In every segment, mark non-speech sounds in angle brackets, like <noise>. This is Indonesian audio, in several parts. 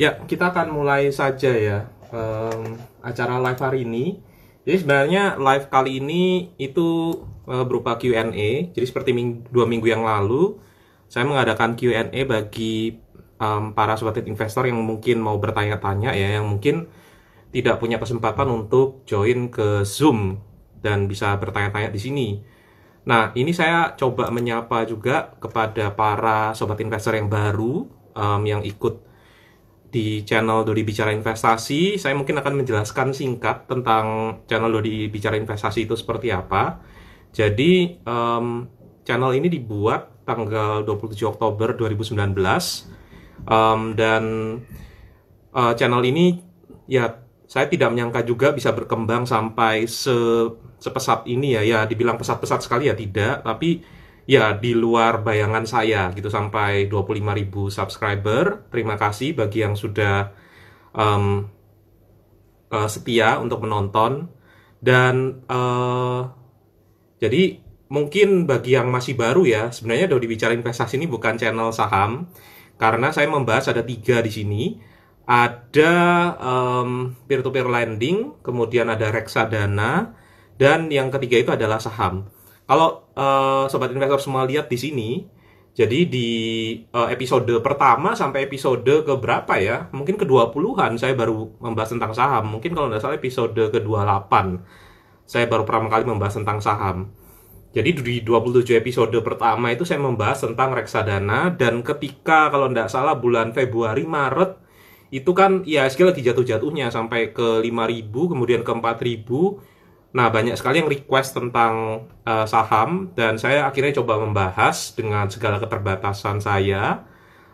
Ya, kita akan mulai saja ya um, acara live hari ini. Jadi sebenarnya live kali ini itu uh, berupa Q&A. Jadi seperti ming dua minggu yang lalu, saya mengadakan Q&A bagi um, para sobat investor yang mungkin mau bertanya-tanya ya, yang mungkin tidak punya kesempatan untuk join ke Zoom dan bisa bertanya-tanya di sini. Nah, ini saya coba menyapa juga kepada para sobat investor yang baru um, yang ikut di channel Dodi Bicara Investasi. Saya mungkin akan menjelaskan singkat tentang channel Dodi Bicara Investasi itu seperti apa. Jadi, um, channel ini dibuat tanggal 27 Oktober 2019. Um, dan uh, channel ini, ya, saya tidak menyangka juga bisa berkembang sampai se sepesat ini ya. Ya, dibilang pesat-pesat sekali ya tidak, tapi ya di luar bayangan saya gitu sampai 25.000 subscriber. Terima kasih bagi yang sudah um, uh, setia untuk menonton dan uh, jadi mungkin bagi yang masih baru ya sebenarnya udah dibicarain Investasi ini bukan channel saham karena saya membahas ada tiga di sini ada peer-to-peer -peer lending kemudian ada reksadana dan yang ketiga itu adalah saham. Kalau uh, sobat investor semua lihat di sini, jadi di uh, episode pertama sampai episode ke berapa ya? Mungkin ke-20-an saya baru membahas tentang saham. Mungkin kalau nggak salah episode ke-28 saya baru pertama kali membahas tentang saham. Jadi di 27 episode pertama itu saya membahas tentang reksadana dan ketika kalau nggak salah bulan Februari Maret itu kan ya sekali lagi jatuh-jatuhnya sampai ke 5000 kemudian ke 4000 Nah, banyak sekali yang request tentang uh, saham dan saya akhirnya coba membahas dengan segala keterbatasan saya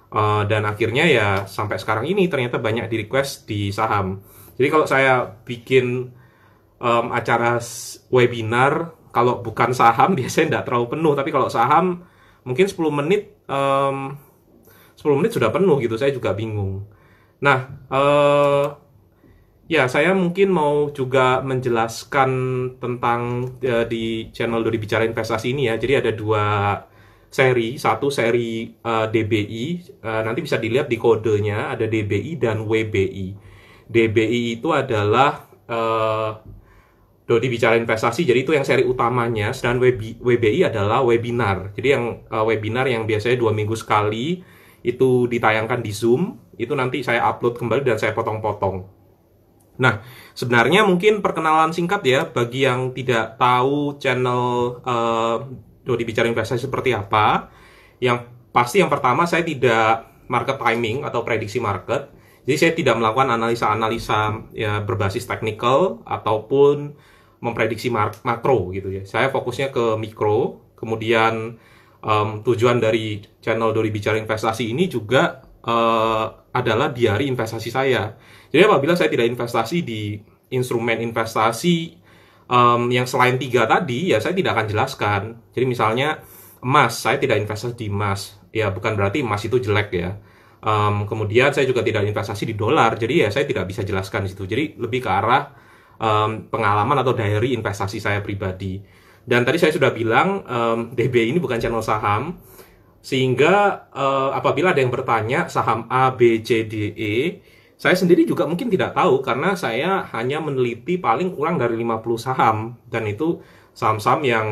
uh, dan akhirnya ya sampai sekarang ini ternyata banyak di request di saham. Jadi kalau saya bikin um, acara webinar kalau bukan saham <laughs> biasanya tidak terlalu penuh, tapi kalau saham mungkin 10 menit um, 10 menit sudah penuh gitu. Saya juga bingung. Nah, uh, Ya, saya mungkin mau juga menjelaskan tentang ya, di channel Dodi Bicara Investasi ini ya. Jadi ada dua seri, satu seri uh, eh, DBI, uh, eh, nanti bisa dilihat di kodenya ada DBI dan WBI. DBI itu adalah uh, Dodi Bicara Investasi, jadi itu yang seri utamanya, sedangkan WB, WBI adalah webinar. Jadi yang uh, webinar yang biasanya dua minggu sekali itu ditayangkan di Zoom, itu nanti saya upload kembali dan saya potong-potong. Nah, sebenarnya mungkin perkenalan singkat ya bagi yang tidak tahu channel uh, Dodi Bicara Investasi seperti apa. Yang pasti yang pertama saya tidak market timing atau prediksi market. Jadi saya tidak melakukan analisa-analisa ya berbasis technical ataupun memprediksi makro gitu ya. Saya fokusnya ke mikro. Kemudian um, tujuan dari channel Dodi Bicara Investasi ini juga uh, adalah diari investasi saya. Jadi apabila saya tidak investasi di instrumen investasi um, yang selain tiga tadi, ya saya tidak akan jelaskan. Jadi misalnya emas, saya tidak investasi di emas. Ya bukan berarti emas itu jelek ya. Um, kemudian saya juga tidak investasi di dolar, jadi ya saya tidak bisa jelaskan di situ. Jadi lebih ke arah um, pengalaman atau diary investasi saya pribadi. Dan tadi saya sudah bilang um, DB ini bukan channel saham, sehingga uh, apabila ada yang bertanya saham A, B, C, D, E, saya sendiri juga mungkin tidak tahu karena saya hanya meneliti paling kurang dari 50 saham dan itu saham-saham yang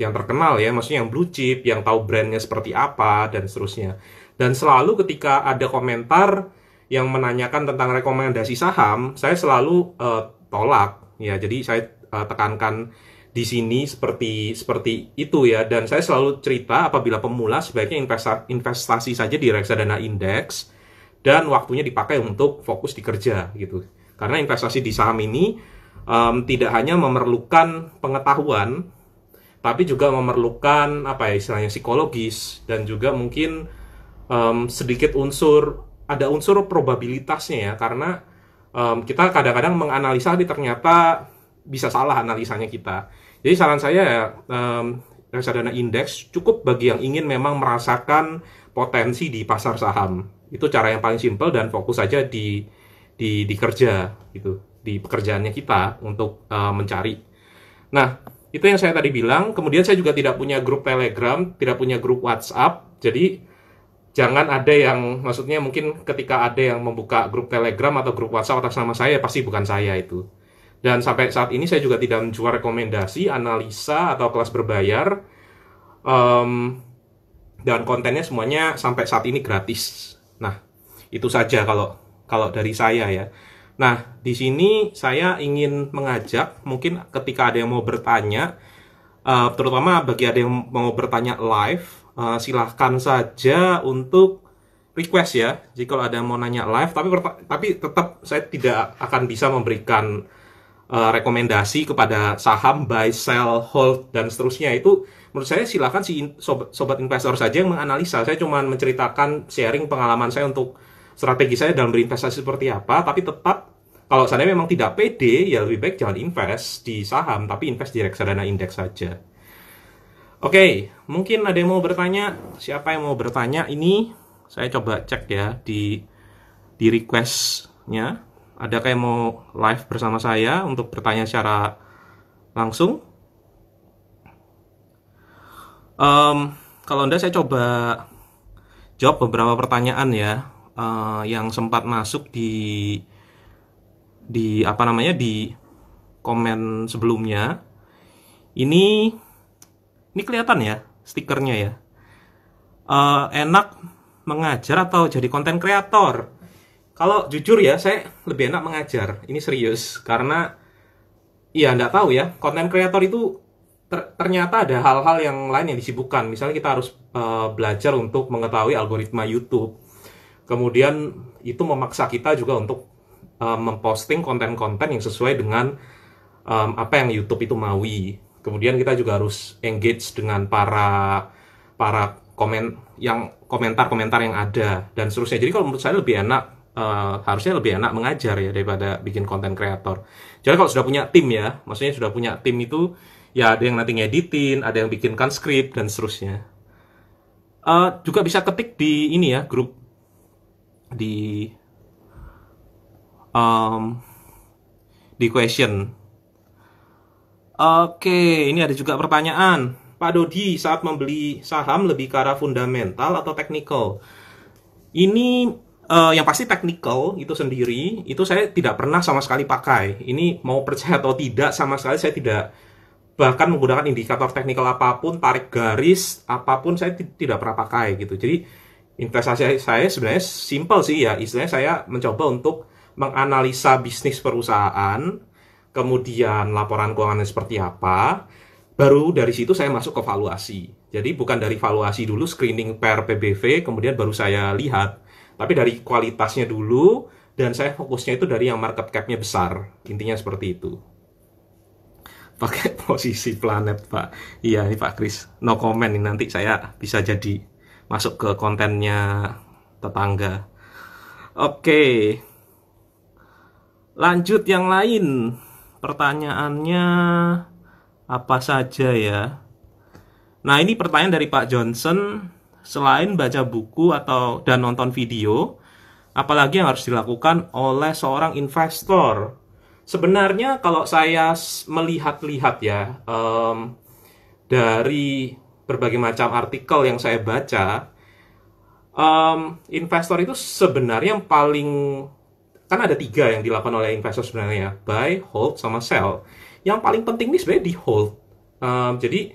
yang terkenal ya, maksudnya yang blue chip, yang tahu brandnya seperti apa dan seterusnya. Dan selalu ketika ada komentar yang menanyakan tentang rekomendasi saham, saya selalu uh, tolak ya. Jadi saya uh, tekankan di sini seperti seperti itu ya dan saya selalu cerita apabila pemula sebaiknya investasi, investasi saja di reksadana indeks dan waktunya dipakai untuk fokus di kerja gitu karena investasi di saham ini um, tidak hanya memerlukan pengetahuan tapi juga memerlukan apa ya istilahnya psikologis dan juga mungkin um, sedikit unsur ada unsur probabilitasnya ya karena um, kita kadang-kadang menganalisa tapi ternyata bisa salah analisanya kita jadi saran saya ya um, reksadana indeks cukup bagi yang ingin memang merasakan potensi di pasar saham. Itu cara yang paling simpel dan fokus saja di di di kerja gitu, di pekerjaannya kita untuk uh, mencari. Nah, itu yang saya tadi bilang. Kemudian saya juga tidak punya grup Telegram, tidak punya grup WhatsApp. Jadi jangan ada yang maksudnya mungkin ketika ada yang membuka grup Telegram atau grup WhatsApp atas nama saya pasti bukan saya itu dan sampai saat ini saya juga tidak menjual rekomendasi, analisa, atau kelas berbayar. Um, dan kontennya semuanya sampai saat ini gratis. Nah, itu saja kalau kalau dari saya ya. Nah, di sini saya ingin mengajak mungkin ketika ada yang mau bertanya, uh, terutama bagi ada yang mau bertanya live, uh, silahkan saja untuk request ya. Jadi kalau ada yang mau nanya live, tapi tapi tetap saya tidak akan bisa memberikan Eh, rekomendasi kepada saham buy, sell, hold dan seterusnya itu menurut saya silakan si sobat, sobat investor saja yang menganalisa. Saya cuma menceritakan sharing pengalaman saya untuk strategi saya dalam berinvestasi seperti apa, tapi tetap kalau saya memang tidak pede ya lebih baik jangan invest di saham tapi invest di reksadana indeks saja. Oke, mungkin ada yang mau bertanya. Siapa yang mau bertanya ini? Saya coba cek ya di di requestnya. Ada kayak mau live bersama saya untuk bertanya secara langsung? Um, kalau Anda saya coba jawab beberapa pertanyaan ya uh, yang sempat masuk di di apa namanya di komen sebelumnya. Ini ini kelihatan ya stikernya ya. Uh, enak mengajar atau jadi konten kreator? kalau jujur ya saya lebih enak mengajar ini serius karena ya nggak tahu ya konten kreator itu ter ternyata ada hal-hal yang lain yang disibukkan misalnya kita harus uh, belajar untuk mengetahui algoritma YouTube kemudian itu memaksa kita juga untuk uh, memposting konten-konten yang sesuai dengan um, apa yang YouTube itu maui kemudian kita juga harus engage dengan para para komen yang komentar-komentar yang ada dan seterusnya jadi kalau menurut saya lebih enak Eh, harusnya lebih enak mengajar ya daripada bikin konten kreator. Jadi kalau sudah punya tim ya, maksudnya sudah punya tim itu ya ada yang nanti ngeditin, ada yang bikinkan skrip dan seterusnya. Uh, juga bisa ketik di ini ya grup di um, di question. Oke, ini ada juga pertanyaan. Pak Dodi, saat membeli saham lebih ke arah fundamental atau technical? Ini uh, yang pasti technical itu sendiri itu saya tidak pernah sama sekali pakai. Ini mau percaya atau tidak sama sekali saya tidak bahkan menggunakan indikator teknikal apapun, tarik garis apapun saya tidak pernah pakai gitu. Jadi investasi saya sebenarnya simple sih ya. Istilahnya saya mencoba untuk menganalisa bisnis perusahaan, kemudian laporan keuangannya seperti apa, baru dari situ saya masuk ke valuasi. Jadi bukan dari valuasi dulu screening per PBV, kemudian baru saya lihat tapi dari kualitasnya dulu dan saya fokusnya itu dari yang market cap-nya besar. Intinya seperti itu. Pakai <laughs> posisi planet, Pak. Iya, ini Pak Kris. No comment ini nanti saya bisa jadi masuk ke kontennya tetangga. Oke. Lanjut yang lain. Pertanyaannya apa saja ya? Nah, ini pertanyaan dari Pak Johnson selain baca buku atau dan nonton video, apalagi yang harus dilakukan oleh seorang investor. Sebenarnya kalau saya melihat-lihat ya um, dari berbagai macam artikel yang saya baca, um, investor itu sebenarnya yang paling kan ada tiga yang dilakukan oleh investor sebenarnya ya, buy, hold, sama sell. Yang paling penting ini sebenarnya di hold. Um, jadi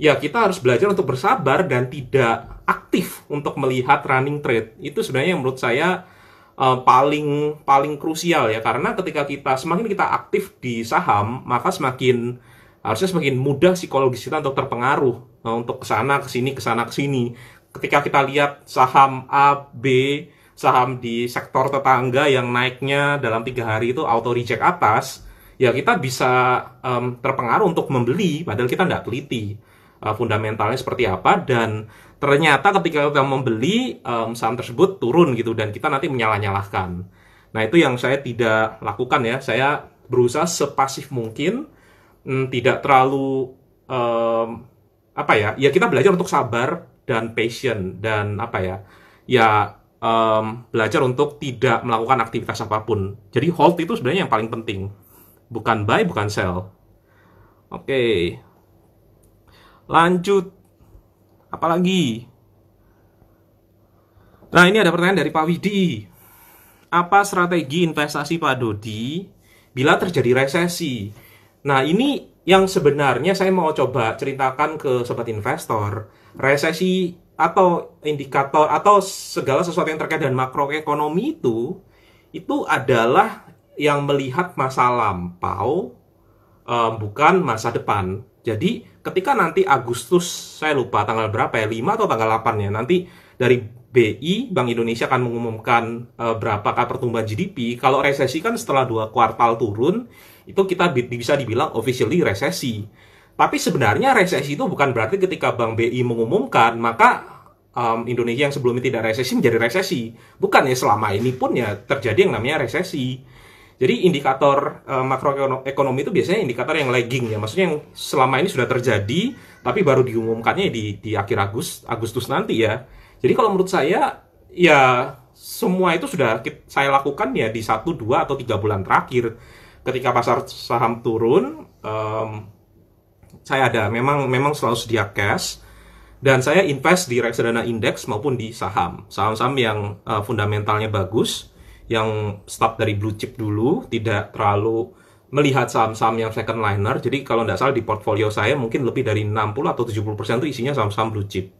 ya kita harus belajar untuk bersabar dan tidak aktif untuk melihat running trade. Itu sebenarnya yang menurut saya uh, paling paling krusial ya karena ketika kita semakin kita aktif di saham, maka semakin harusnya semakin mudah psikologis kita untuk terpengaruh nah, untuk ke sana ke sini ke sana ke sini. Ketika kita lihat saham A, B, saham di sektor tetangga yang naiknya dalam tiga hari itu auto reject atas, ya kita bisa um, terpengaruh untuk membeli padahal kita nggak teliti Eh, fundamentalnya seperti apa dan ternyata ketika kita membeli um, saham tersebut turun gitu dan kita nanti menyalah-nyalahkan. Nah itu yang saya tidak lakukan ya. Saya berusaha sepasif mungkin, hmm, tidak terlalu um, apa ya. Ya kita belajar untuk sabar dan patient dan apa ya. Ya um, belajar untuk tidak melakukan aktivitas apapun. Jadi hold itu sebenarnya yang paling penting, bukan buy, bukan sell. Oke. Okay. Lanjut. Apalagi? Nah, ini ada pertanyaan dari Pak Widi. Apa strategi investasi Pak Dodi bila terjadi resesi? Nah, ini yang sebenarnya saya mau coba ceritakan ke sobat investor. Resesi atau indikator atau segala sesuatu yang terkait dengan makroekonomi itu itu adalah yang melihat masa lampau eh, bukan masa depan. Jadi ketika nanti Agustus saya lupa tanggal berapa ya 5 atau tanggal 8 ya nanti dari BI Bank Indonesia akan mengumumkan e, eh, berapakah pertumbuhan GDP. Kalau resesi kan setelah dua kuartal turun itu kita bisa dibilang officially resesi. Tapi sebenarnya resesi itu bukan berarti ketika Bank BI mengumumkan maka um, Indonesia yang sebelumnya tidak resesi menjadi resesi. Bukan ya selama ini pun ya terjadi yang namanya resesi. Jadi indikator uh, makroekonomi itu biasanya indikator yang lagging ya, maksudnya yang selama ini sudah terjadi tapi baru diumumkannya di di akhir Agustus Agustus nanti ya. Jadi kalau menurut saya ya semua itu sudah kita, saya lakukan ya di satu dua atau tiga bulan terakhir. Ketika pasar saham turun um, saya ada memang memang selalu sedia cash dan saya invest di reksadana indeks maupun di saham. Saham-saham yang uh, fundamentalnya bagus yang start dari blue chip dulu, tidak terlalu melihat saham-saham yang second liner. Jadi kalau nggak salah di portfolio saya mungkin lebih dari 60 atau 70% persen itu isinya saham-saham blue chip.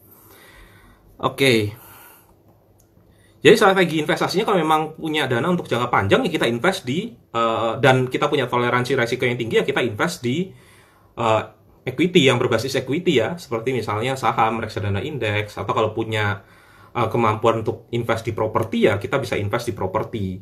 Oke. Okay. Jadi strategi investasinya kalau memang punya dana untuk jangka panjang ya kita invest di uh, dan kita punya toleransi risiko yang tinggi ya kita invest di uh, equity yang berbasis equity ya, seperti misalnya saham, reksadana indeks atau kalau punya uh, kemampuan untuk invest di properti ya kita bisa invest di properti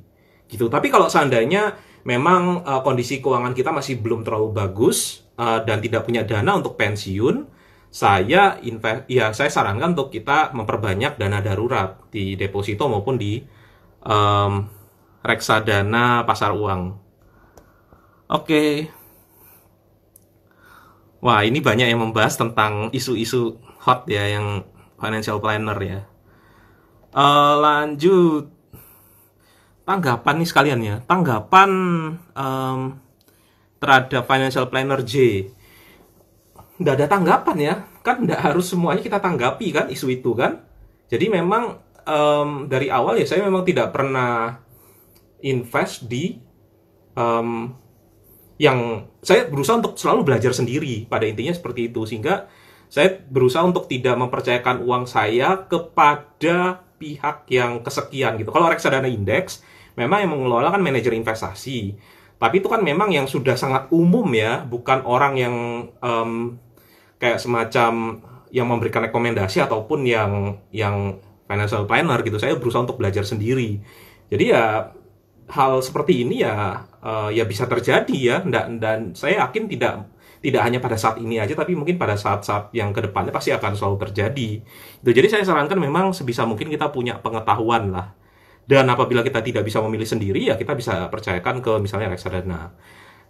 gitu. Tapi kalau seandainya memang uh, kondisi keuangan kita masih belum terlalu bagus uh, dan tidak punya dana untuk pensiun, saya invest ya saya sarankan untuk kita memperbanyak dana darurat di deposito maupun di um, reksadana pasar uang. Oke. Wah, ini banyak yang membahas tentang isu-isu hot ya yang financial planner ya. Uh, lanjut tanggapan nih sekalian ya tanggapan um, terhadap financial planner J nggak ada tanggapan ya kan nggak harus semuanya kita tanggapi kan isu itu kan jadi memang um, dari awal ya saya memang tidak pernah invest di um, yang saya berusaha untuk selalu belajar sendiri pada intinya seperti itu sehingga saya berusaha untuk tidak mempercayakan uang saya kepada pihak yang kesekian gitu. Kalau reksadana indeks, memang yang mengelola kan manajer investasi. Tapi itu kan memang yang sudah sangat umum ya, bukan orang yang um, kayak semacam yang memberikan rekomendasi ataupun yang yang financial planner gitu. Saya berusaha untuk belajar sendiri. Jadi ya hal seperti ini ya uh, ya bisa terjadi ya, dan dan saya yakin tidak tidak hanya pada saat ini aja tapi mungkin pada saat-saat yang kedepannya pasti akan selalu terjadi itu jadi saya sarankan memang sebisa mungkin kita punya pengetahuan lah dan apabila kita tidak bisa memilih sendiri ya kita bisa percayakan ke misalnya reksadana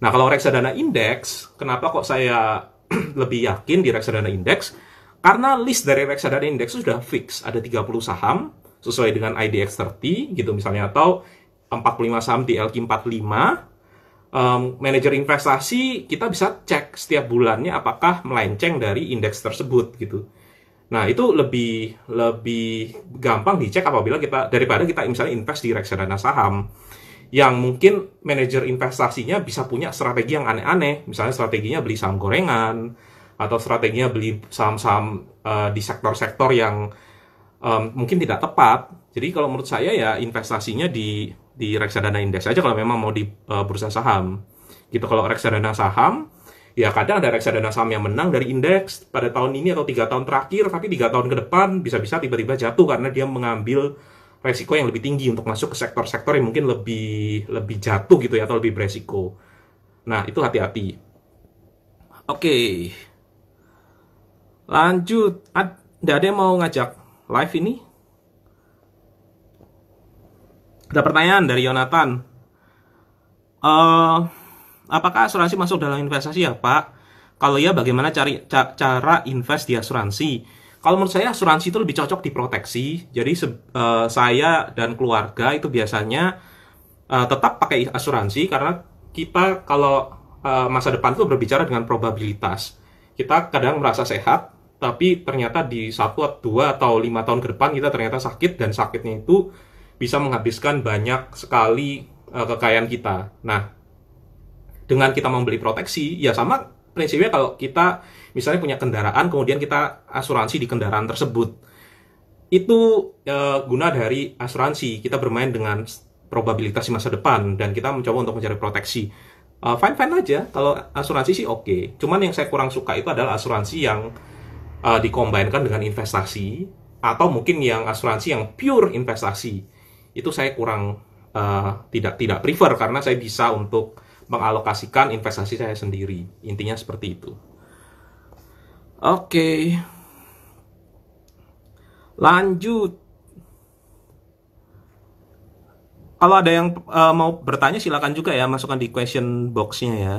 nah kalau reksadana indeks kenapa kok saya <clears throat> lebih yakin di reksadana indeks karena list dari reksadana indeks sudah fix ada 30 saham sesuai dengan IDX 30 gitu misalnya atau 45 saham di LQ45 um, manajer investasi kita bisa cek setiap bulannya apakah melenceng dari indeks tersebut gitu. Nah itu lebih lebih gampang dicek apabila kita daripada kita misalnya invest di reksadana saham yang mungkin manajer investasinya bisa punya strategi yang aneh-aneh, misalnya strateginya beli saham gorengan atau strateginya beli saham-saham uh, di sektor-sektor yang um, mungkin tidak tepat. Jadi kalau menurut saya ya investasinya di di reksadana indeks aja kalau memang mau di uh, bursa saham. Gitu kalau reksadana saham ya kadang ada reksadana saham yang menang dari indeks pada tahun ini atau tiga tahun terakhir tapi tiga tahun ke depan bisa-bisa tiba-tiba jatuh karena dia mengambil resiko yang lebih tinggi untuk masuk ke sektor-sektor yang mungkin lebih lebih jatuh gitu ya atau lebih beresiko. Nah itu hati-hati. Oke, okay. lanjut. Ad, ada yang mau ngajak live ini? Ada pertanyaan dari Yonatan. Uh, apakah asuransi masuk dalam investasi ya Pak? Kalau ya bagaimana cari ca cara invest di asuransi? Kalau menurut saya asuransi itu lebih cocok diproteksi. Jadi uh, saya dan keluarga itu biasanya uh, tetap pakai asuransi karena kita kalau uh, masa depan itu berbicara dengan probabilitas. Kita kadang merasa sehat, tapi ternyata di satu, dua atau lima tahun ke depan kita ternyata sakit dan sakitnya itu bisa menghabiskan banyak sekali uh, kekayaan kita. Nah, dengan kita membeli proteksi, ya sama prinsipnya kalau kita misalnya punya kendaraan, kemudian kita asuransi di kendaraan tersebut. Itu uh, guna dari asuransi, kita bermain dengan probabilitas di masa depan, dan kita mencoba untuk mencari proteksi. fine eh, fine fine aja, kalau asuransi sih oke. Okay. Cuman yang saya kurang suka itu adalah asuransi yang uh, dikombinkan dengan investasi, atau mungkin yang asuransi yang pure investasi itu saya kurang uh, tidak tidak prefer karena saya bisa untuk mengalokasikan investasi saya sendiri. Intinya seperti itu. Oke. Okay. Lanjut. Kalau ada yang uh, mau bertanya silakan juga ya masukkan di question boxnya ya.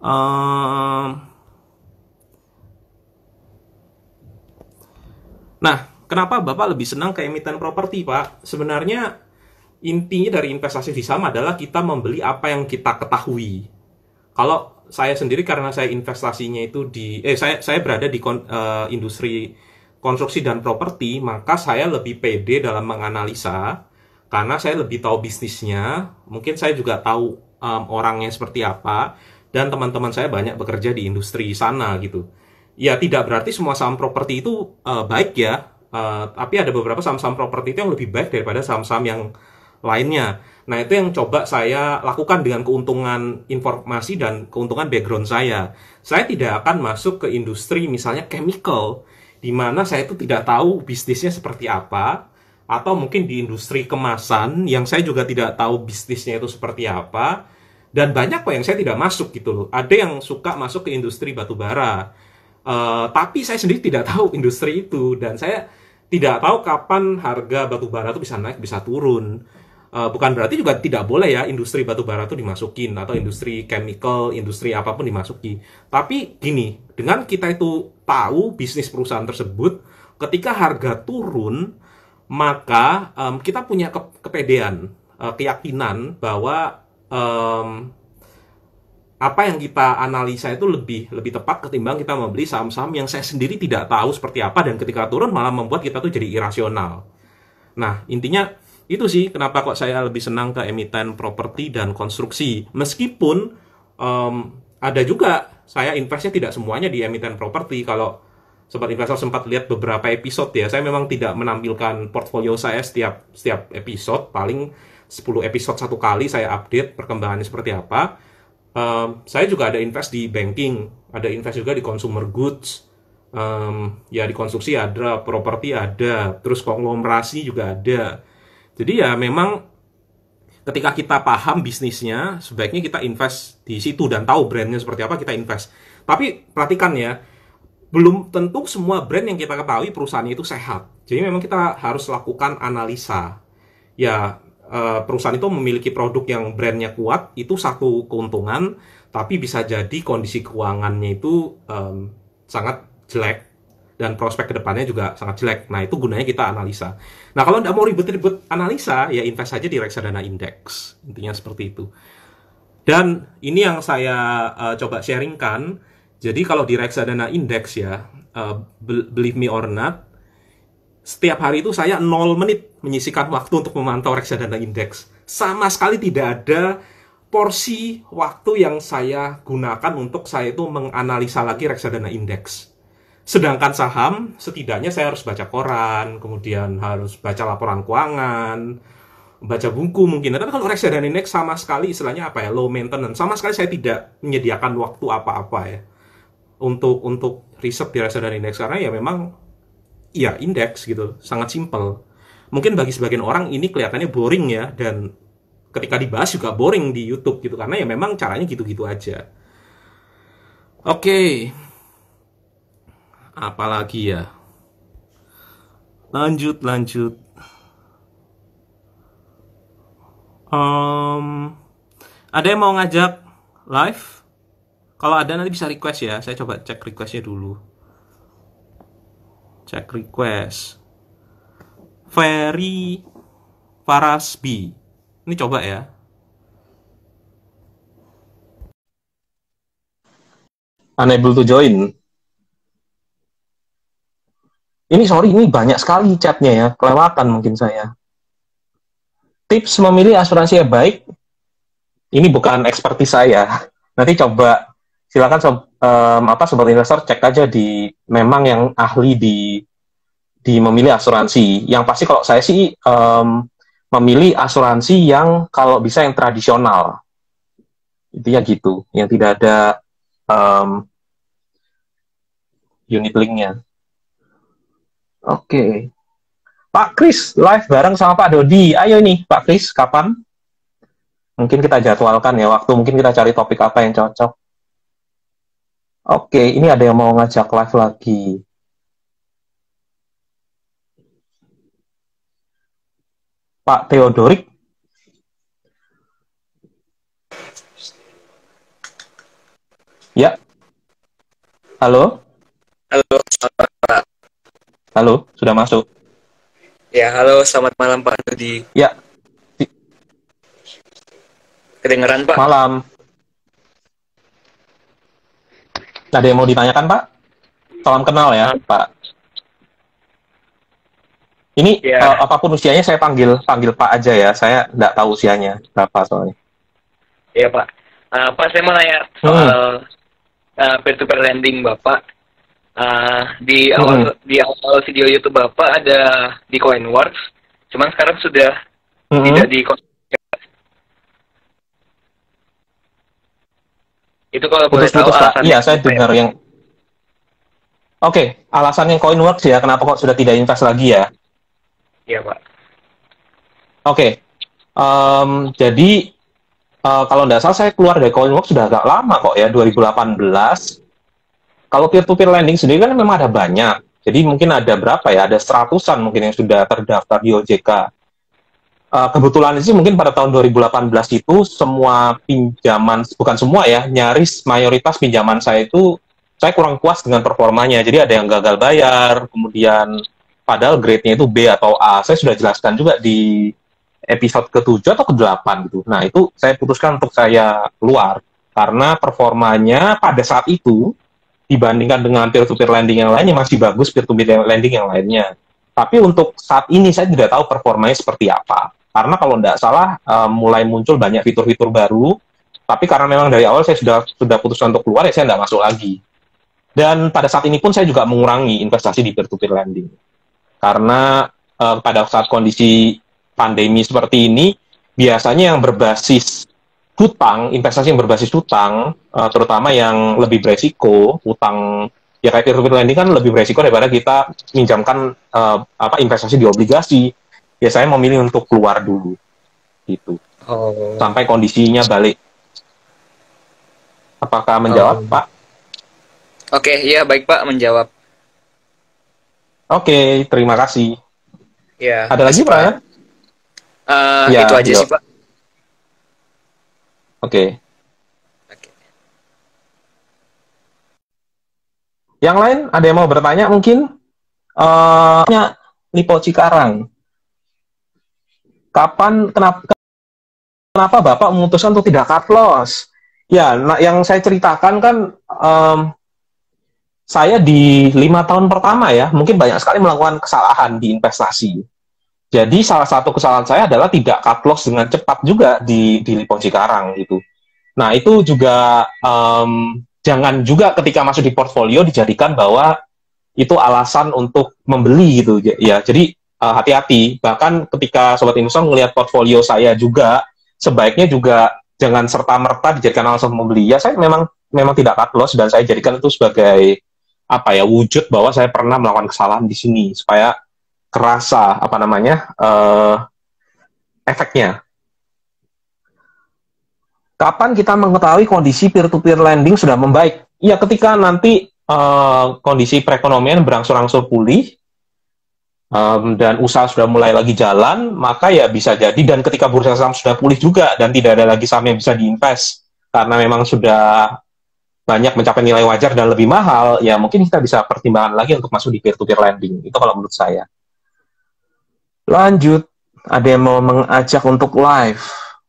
uh, nah, Kenapa Bapak lebih senang ke emiten properti, Pak? Sebenarnya intinya dari investasi di saham adalah kita membeli apa yang kita ketahui. Kalau saya sendiri karena saya investasinya itu di eh saya saya berada di kon, uh, industri konstruksi dan properti, maka saya lebih pede dalam menganalisa karena saya lebih tahu bisnisnya, mungkin saya juga tahu um, orangnya seperti apa dan teman-teman saya banyak bekerja di industri sana gitu. Ya tidak berarti semua saham properti itu uh, baik ya, Uh, tapi ada beberapa saham-saham properti itu yang lebih baik daripada saham-saham yang lainnya. Nah, itu yang coba saya lakukan dengan keuntungan informasi dan keuntungan background saya. Saya tidak akan masuk ke industri misalnya chemical, di mana saya itu tidak tahu bisnisnya seperti apa, atau mungkin di industri kemasan yang saya juga tidak tahu bisnisnya itu seperti apa, dan banyak kok yang saya tidak masuk gitu loh. Ada yang suka masuk ke industri batubara, uh, tapi saya sendiri tidak tahu <laughs> industri itu, dan saya tidak tahu kapan harga batu bara itu bisa naik bisa turun uh, bukan berarti juga tidak boleh ya industri batu bara itu dimasukin atau industri chemical industri apapun dimasuki tapi gini dengan kita itu tahu bisnis perusahaan tersebut ketika harga turun maka um, kita punya ke kepedean uh, keyakinan bahwa um, apa yang kita analisa itu lebih lebih tepat ketimbang kita membeli saham-saham yang saya sendiri tidak tahu seperti apa dan ketika turun malah membuat kita tuh jadi irasional. Nah, intinya itu sih kenapa kok saya lebih senang ke emiten properti dan konstruksi. Meskipun um, ada juga saya investnya tidak semuanya di emiten properti. Kalau sobat investor sempat lihat beberapa episode ya, saya memang tidak menampilkan portfolio saya setiap setiap episode, paling 10 episode satu kali saya update perkembangannya seperti apa um, saya juga ada invest di banking, ada invest juga di consumer goods, um, ya di konstruksi ada, properti ada, terus konglomerasi juga ada. Jadi ya memang ketika kita paham bisnisnya, sebaiknya kita invest di situ dan tahu brandnya seperti apa kita invest. Tapi perhatikan ya, belum tentu semua brand yang kita ketahui perusahaannya itu sehat. Jadi memang kita harus lakukan analisa. Ya, Eh, perusahaan itu memiliki produk yang brandnya kuat itu satu keuntungan tapi bisa jadi kondisi keuangannya itu um, sangat jelek dan prospek kedepannya juga sangat jelek. Nah itu gunanya kita analisa. Nah kalau tidak mau ribet-ribet analisa ya invest saja di reksadana indeks intinya seperti itu. Dan ini yang saya uh, coba sharingkan. Jadi kalau di reksadana indeks ya, uh, believe me or not, setiap hari itu saya 0 menit menyisikan waktu untuk memantau reksadana indeks. Sama sekali tidak ada porsi waktu yang saya gunakan untuk saya itu menganalisa lagi reksadana indeks. Sedangkan saham, setidaknya saya harus baca koran, kemudian harus baca laporan keuangan, baca buku mungkin. Tapi kalau reksadana indeks sama sekali istilahnya apa ya, low maintenance. Sama sekali saya tidak menyediakan waktu apa-apa ya untuk untuk riset di reksadana indeks karena ya memang ya indeks gitu sangat simpel mungkin bagi sebagian orang ini kelihatannya boring ya dan ketika dibahas juga boring di YouTube gitu karena ya memang caranya gitu-gitu aja oke okay. apalagi ya lanjut lanjut um, ada yang mau ngajak live kalau ada nanti bisa request ya saya coba cek requestnya dulu cek request Ferry Farasbi ini coba ya unable to join ini sorry ini banyak sekali chatnya ya kelewatan mungkin saya tips memilih asuransi yang baik ini bukan ekspertis saya nanti coba silakan um, apa sobat investor cek aja di memang yang ahli di di memilih asuransi. Yang pasti kalau saya sih um, memilih asuransi yang kalau bisa yang tradisional. Intinya gitu, yang tidak ada um, unit linknya. Oke. Pak Kris live bareng sama Pak Dodi. Ayo nih Pak Kris, kapan? Mungkin kita jadwalkan ya waktu, mungkin kita cari topik apa yang cocok. Oke, ini ada yang mau ngajak live lagi. Pak Theodorik. Ya. Halo. Halo, selamat Pak. Halo, sudah masuk. Ya, halo, selamat malam Pak Dudi. Ya. Kedengeran Pak? Malam. Ada yang mau ditanyakan, Pak? Salam kenal ya, Pak. Ini ya. uh, apapun usianya saya panggil panggil Pak aja ya. Saya nggak tahu usianya berapa soalnya. Iya, Pak. Uh, Pak, saya mau nanya soal hmm. uh, eh, to peer lending Bapak. Uh, di awal hmm. di awal video YouTube Bapak ada di CoinWorks, cuman sekarang sudah hmm. tidak di Itu kalau putus, putus, tahu Pak. Iya, saya ya? dengar yang Oke, okay, alasannya CoinWorks ya, kenapa kok sudah tidak invest lagi ya? Iya, Pak. Oke, okay. um, jadi uh, kalau nggak salah saya keluar dari CoinWorks sudah agak lama kok ya, 2018. Kalau peer-to-peer lending sendiri kan memang ada banyak. Jadi mungkin ada berapa ya, ada seratusan mungkin yang sudah terdaftar di OJK. Eh, kebetulan sih mungkin pada tahun 2018 itu semua pinjaman bukan semua ya nyaris mayoritas pinjaman saya itu saya kurang puas dengan performanya jadi ada yang gagal bayar kemudian padahal grade-nya itu B atau A saya sudah jelaskan juga di episode ke-7 atau ke-8 gitu nah itu saya putuskan untuk saya keluar karena performanya pada saat itu dibandingkan dengan peer-to-peer -peer lending yang lainnya masih bagus peer-to-peer -peer lending yang lainnya tapi untuk saat ini saya tidak tahu performanya seperti apa karena kalau tidak salah uh, mulai muncul banyak fitur-fitur baru, tapi karena memang dari awal saya sudah sudah putuskan untuk keluar ya saya tidak masuk lagi. Dan pada saat ini pun saya juga mengurangi investasi di peer-to-peer lending. Karena uh, pada saat kondisi pandemi seperti ini, biasanya yang berbasis hutang, investasi yang berbasis hutang, uh, terutama yang lebih beresiko, hutang ya kayak peer-to-peer lending kan lebih beresiko daripada kita minjamkan uh, apa investasi di obligasi ya saya memilih untuk keluar dulu gitu oh. sampai kondisinya balik apakah menjawab oh. pak oke okay, ya baik pak menjawab oke okay, terima kasih ya ada lagi pak, pak? Uh, eh, ya, itu aja sih pak oke okay. okay. yang lain ada yang mau bertanya mungkin uh, lipo Cikarang kapan kenapa kenapa Bapak memutuskan untuk tidak cut loss? Ya, nah, yang saya ceritakan kan um, saya di lima tahun pertama ya, mungkin banyak sekali melakukan kesalahan di investasi. Jadi salah satu kesalahan saya adalah tidak cut loss dengan cepat juga di di Lipo Cikarang gitu. Nah itu juga um, jangan juga ketika masuk di portfolio dijadikan bahwa itu alasan untuk membeli gitu ya. Jadi hati eh, hati-hati. Bahkan ketika Sobat Investor melihat portfolio saya juga, sebaiknya juga jangan serta-merta dijadikan langsung membeli. Ya, saya memang memang tidak cut loss dan saya jadikan itu sebagai apa ya wujud bahwa saya pernah melakukan kesalahan di sini supaya kerasa apa namanya uh, efeknya. Kapan kita mengetahui kondisi peer-to-peer lending sudah membaik? Ya ketika nanti uh, kondisi perekonomian berangsur-angsur pulih, um, dan usaha sudah mulai lagi jalan, maka ya bisa jadi dan ketika bursa saham sudah pulih juga dan tidak ada lagi saham yang bisa diinvest karena memang sudah banyak mencapai nilai wajar dan lebih mahal, ya mungkin kita bisa pertimbangan lagi untuk masuk di peer-to-peer -peer lending. Itu kalau menurut saya. Lanjut, ada yang mau mengajak untuk live.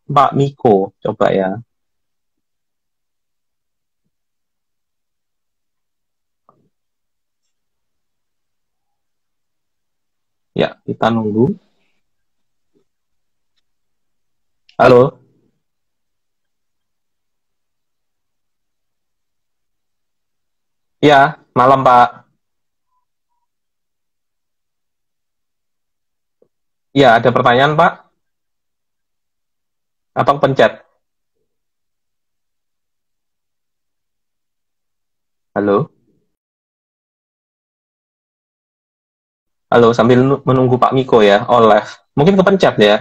Pak Miko, coba ya. Ya, kita nunggu. Halo. Ya, malam Pak. Ya, ada pertanyaan Pak? Atau pencet. Halo. Halo, sambil menunggu Pak Miko ya, oleh mungkin kepencet ya.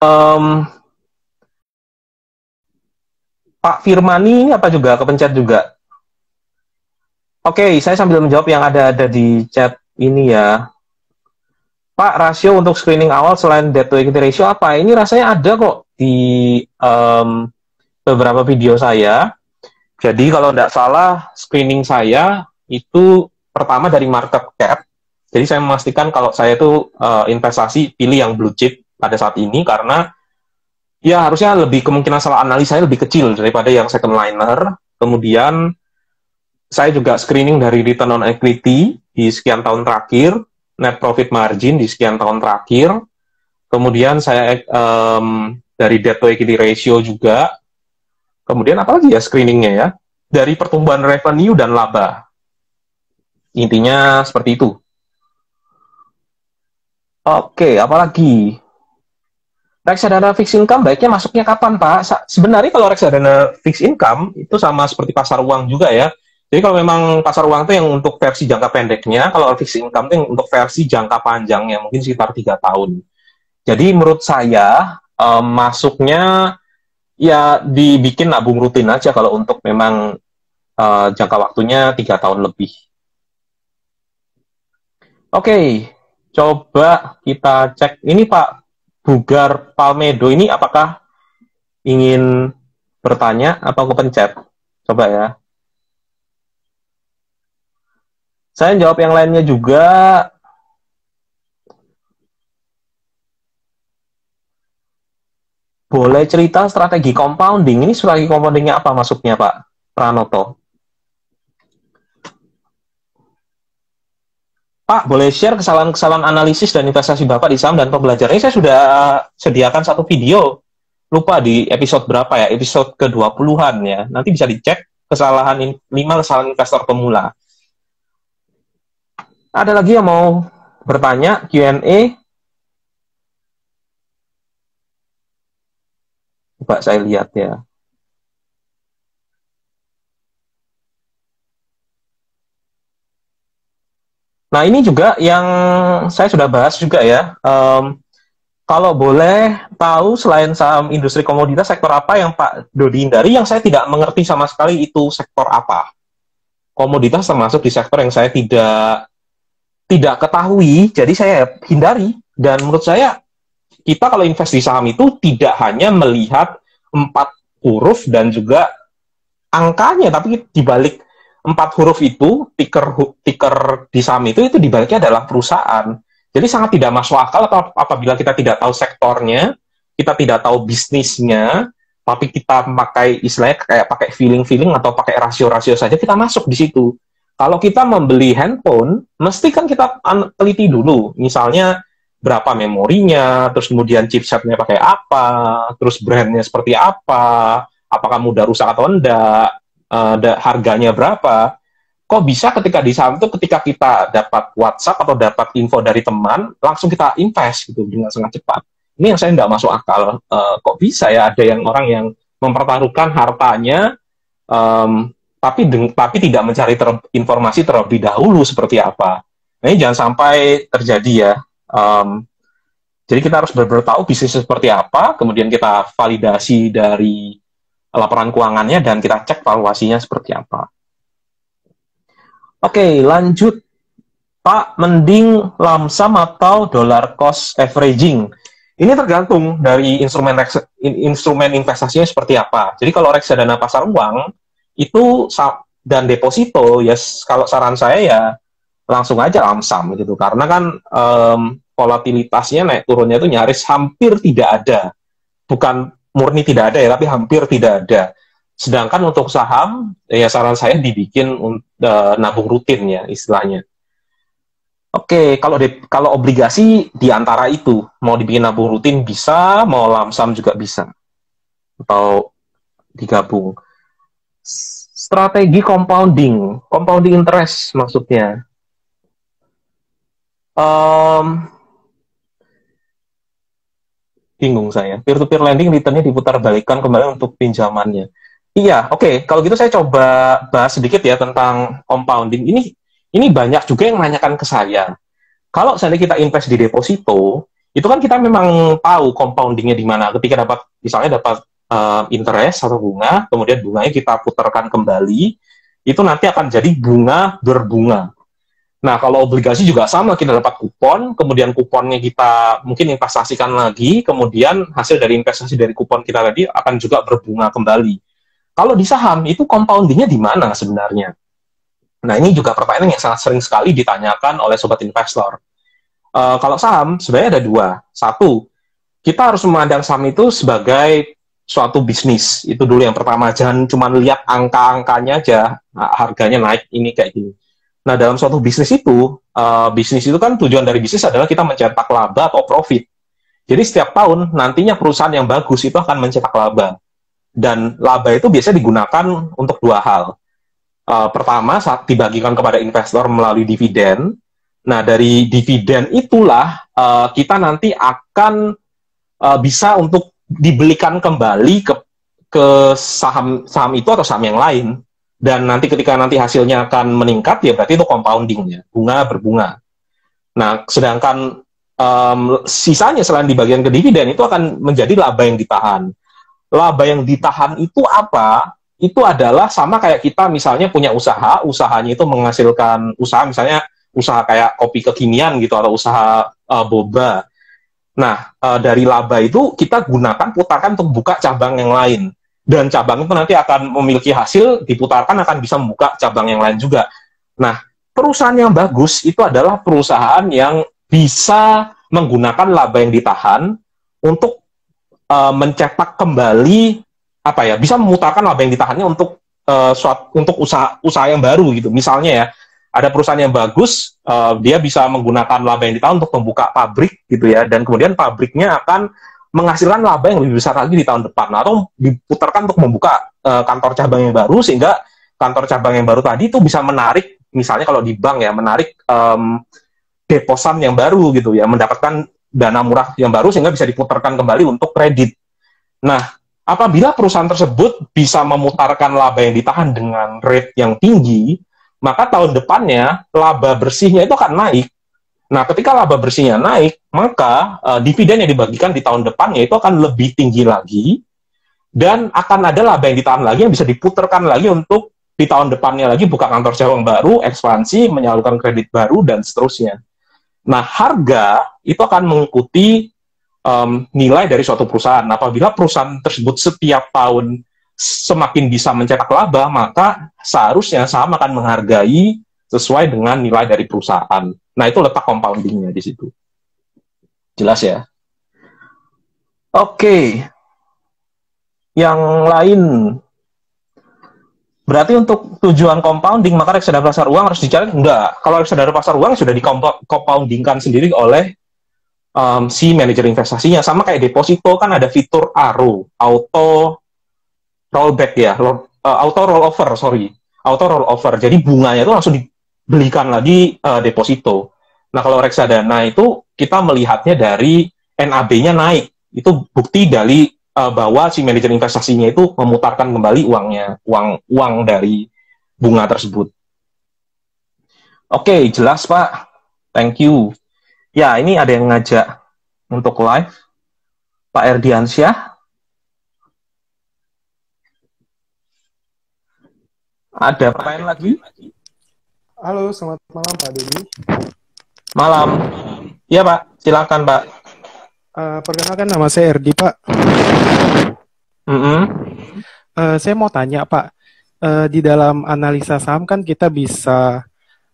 Um, Pak Firmani apa juga kepencet juga? Oke, okay, saya sambil menjawab yang ada ada di chat ini ya. Pak, rasio untuk screening awal selain debt to equity ratio apa? Ini rasanya ada kok di um, beberapa video saya. Jadi kalau tidak salah, screening saya itu pertama dari market cap, jadi saya memastikan kalau saya itu uh, eh, investasi pilih yang blue chip pada saat ini karena ya harusnya lebih kemungkinan salah analisa lebih kecil daripada yang second liner. Kemudian saya juga screening dari return on equity di sekian tahun terakhir, net profit margin di sekian tahun terakhir. Kemudian saya um, dari debt to equity ratio juga. Kemudian apalagi ya screeningnya ya? Dari pertumbuhan revenue dan laba. Intinya seperti itu. Oke, apalagi? Reksadana fixed income baiknya masuknya kapan, Pak? Sa sebenarnya kalau reksadana fixed income itu sama seperti pasar uang juga ya. Jadi kalau memang pasar uang itu yang untuk versi jangka pendeknya, kalau fixed income itu yang untuk versi jangka panjangnya, mungkin sekitar tiga tahun. Jadi menurut saya um, masuknya ya dibikin nabung rutin aja kalau untuk memang uh, jangka waktunya tiga tahun lebih. Oke, okay coba kita cek ini Pak Bugar Palmedo ini apakah ingin bertanya atau pencet? Coba ya. Saya jawab yang lainnya juga. Boleh cerita strategi compounding. Ini strategi compoundingnya apa masuknya Pak Pranoto? Pak, boleh share kesalahan-kesalahan analisis dan investasi Bapak di saham dan pembelajarannya? Saya sudah eh, sediakan satu video, lupa di episode berapa ya, episode ke-20-an ya. Nanti bisa dicek kesalahan 5 kesalahan investor pemula. Ada lagi yang mau bertanya, Q&A? Coba saya lihat ya. Nah ini juga yang saya sudah bahas juga ya. Um, kalau boleh tahu selain saham industri komoditas sektor apa yang Pak Dodi hindari yang saya tidak mengerti sama sekali itu sektor apa. Komoditas termasuk di sektor yang saya tidak tidak ketahui, jadi saya hindari dan menurut saya kita kalau invest di saham itu tidak hanya melihat empat huruf dan juga angkanya tapi dibalik empat huruf itu ticker ticker di saham itu itu dibaliknya adalah perusahaan. Jadi sangat tidak masuk akal atau apabila kita tidak tahu sektornya, kita tidak tahu bisnisnya, tapi kita pakai istilahnya kayak pakai feeling-feeling atau pakai rasio-rasio saja kita masuk di situ. Kalau kita membeli handphone, mesti kan kita teliti dulu. Misalnya berapa memorinya, terus kemudian chipsetnya pakai apa, terus brandnya seperti apa, apakah mudah rusak atau enggak, ada eh, harganya berapa, kok bisa ketika di saham itu ketika kita dapat WhatsApp atau dapat info dari teman, langsung kita invest gitu dengan sangat cepat. Ini yang saya nggak masuk akal. Uh, kok bisa ya ada yang orang yang mempertaruhkan hartanya, um, tapi tapi tidak mencari ter informasi terlebih dahulu seperti apa. Nah, ini jangan sampai terjadi ya. Um, jadi kita harus benar-benar tahu bisnis seperti apa, kemudian kita validasi dari laporan keuangannya dan kita cek valuasinya seperti apa. Oke, lanjut Pak, mending lamsam atau dollar cost averaging. Ini tergantung dari instrumen instrumen investasinya seperti apa. Jadi kalau reksadana pasar uang itu dan deposito ya kalau saran saya ya langsung aja lamsam gitu karena kan um, volatilitasnya naik turunnya itu nyaris hampir tidak ada. Bukan murni tidak ada ya, tapi hampir tidak ada. Sedangkan untuk saham, ya saran saya dibikin uh, nabung rutin ya istilahnya. Oke, kalau de, kalau obligasi di antara itu mau dibikin nabung rutin bisa, mau lamsam juga bisa atau digabung. Strategi compounding, compounding interest maksudnya. Um, bingung saya. Peer-to-peer lending lending returnnya diputar balikan kembali untuk pinjamannya. Iya, oke. Okay. Kalau gitu saya coba bahas sedikit ya tentang compounding. Ini ini banyak juga yang menanyakan ke saya. Kalau seandainya kita invest di deposito, itu kan kita memang tahu compoundingnya di mana. Ketika dapat, misalnya dapat uh, interest atau bunga, kemudian bunganya kita putarkan kembali, itu nanti akan jadi bunga berbunga. Nah, kalau obligasi juga sama, kita dapat kupon, kemudian kuponnya kita mungkin investasikan lagi, kemudian hasil dari investasi dari kupon kita tadi akan juga berbunga kembali. Kalau di saham, itu compoundingnya di mana sebenarnya? Nah, ini juga pertanyaan yang sangat sering sekali ditanyakan oleh sobat investor. E, kalau saham, sebenarnya ada dua. Satu, kita harus memandang saham itu sebagai suatu bisnis. Itu dulu yang pertama. Jangan cuma lihat angka-angkanya aja, nah, harganya naik ini kayak gini. Nah, dalam suatu bisnis itu, uh, bisnis itu kan tujuan dari bisnis adalah kita mencetak laba atau profit. Jadi setiap tahun nantinya perusahaan yang bagus itu akan mencetak laba. Dan laba itu biasanya digunakan untuk dua hal. Uh, pertama, saat dibagikan kepada investor melalui dividen. Nah, dari dividen itulah uh, kita nanti akan uh, bisa untuk dibelikan kembali ke ke saham saham itu atau saham yang lain dan nanti ketika nanti hasilnya akan meningkat ya berarti itu compoundingnya bunga berbunga nah sedangkan um, sisanya selain di bagian ke dividen itu akan menjadi laba yang ditahan laba yang ditahan itu apa itu adalah sama kayak kita misalnya punya usaha usahanya itu menghasilkan usaha misalnya usaha kayak kopi kekinian gitu atau usaha uh, boba nah uh, dari laba itu kita gunakan putarkan untuk buka cabang yang lain dan cabang itu nanti akan memiliki hasil diputarkan akan bisa membuka cabang yang lain juga. Nah, perusahaan yang bagus itu adalah perusahaan yang bisa menggunakan laba yang ditahan untuk e, mencetak kembali apa ya, bisa memutarkan laba yang ditahannya untuk e, suat, untuk usaha usaha yang baru gitu. Misalnya ya, ada perusahaan yang bagus, e, dia bisa menggunakan laba yang ditahan untuk membuka pabrik gitu ya dan kemudian pabriknya akan menghasilkan laba yang lebih besar lagi di tahun depan atau diputarkan untuk membuka uh, kantor cabang yang baru sehingga kantor cabang yang baru tadi itu bisa menarik misalnya kalau di bank ya menarik um, deposan yang baru gitu ya mendapatkan dana murah yang baru sehingga bisa diputarkan kembali untuk kredit. Nah, apabila perusahaan tersebut bisa memutarkan laba yang ditahan dengan rate yang tinggi, maka tahun depannya laba bersihnya itu akan naik Nah, ketika laba bersihnya naik, maka uh, dividen yang dibagikan di tahun depannya itu akan lebih tinggi lagi dan akan ada laba yang ditahan lagi yang bisa diputarkan lagi untuk di tahun depannya lagi buka kantor cabang baru, ekspansi, menyalurkan kredit baru dan seterusnya. Nah, harga itu akan mengikuti um, nilai dari suatu perusahaan. Nah, apabila perusahaan tersebut setiap tahun semakin bisa mencetak laba, maka seharusnya saham akan menghargai sesuai dengan nilai dari perusahaan. Nah, itu letak compoundingnya di situ. Jelas ya? Oke. Okay. Yang lain. Berarti untuk tujuan compounding, maka reksadana pasar uang harus dicari? Enggak. Kalau reksadana pasar uang sudah di compoundingkan sendiri oleh um, si manajer investasinya. Sama kayak deposito kan ada fitur ARO, auto rollback ya, roll, over. Uh, auto rollover, sorry. Auto rollover. Jadi bunganya itu langsung di belikan lagi uh, deposito. Nah, kalau reksadana itu kita melihatnya dari NAB-nya naik. Itu bukti dari uh, bahwa si manajer investasinya itu memutarkan kembali uangnya, uang uang dari bunga tersebut. Oke, okay, jelas Pak. Thank you. Ya, ini ada yang ngajak untuk live. Pak Erdiansyah. Ada pertanyaan lagi? lagi? Halo, selamat malam Pak Dedi. Malam. Iya Pak, silakan Pak. Uh, perkenalkan nama saya Erdi Pak. Mm -hmm. uh, saya mau tanya Pak, uh, di dalam analisa saham kan kita bisa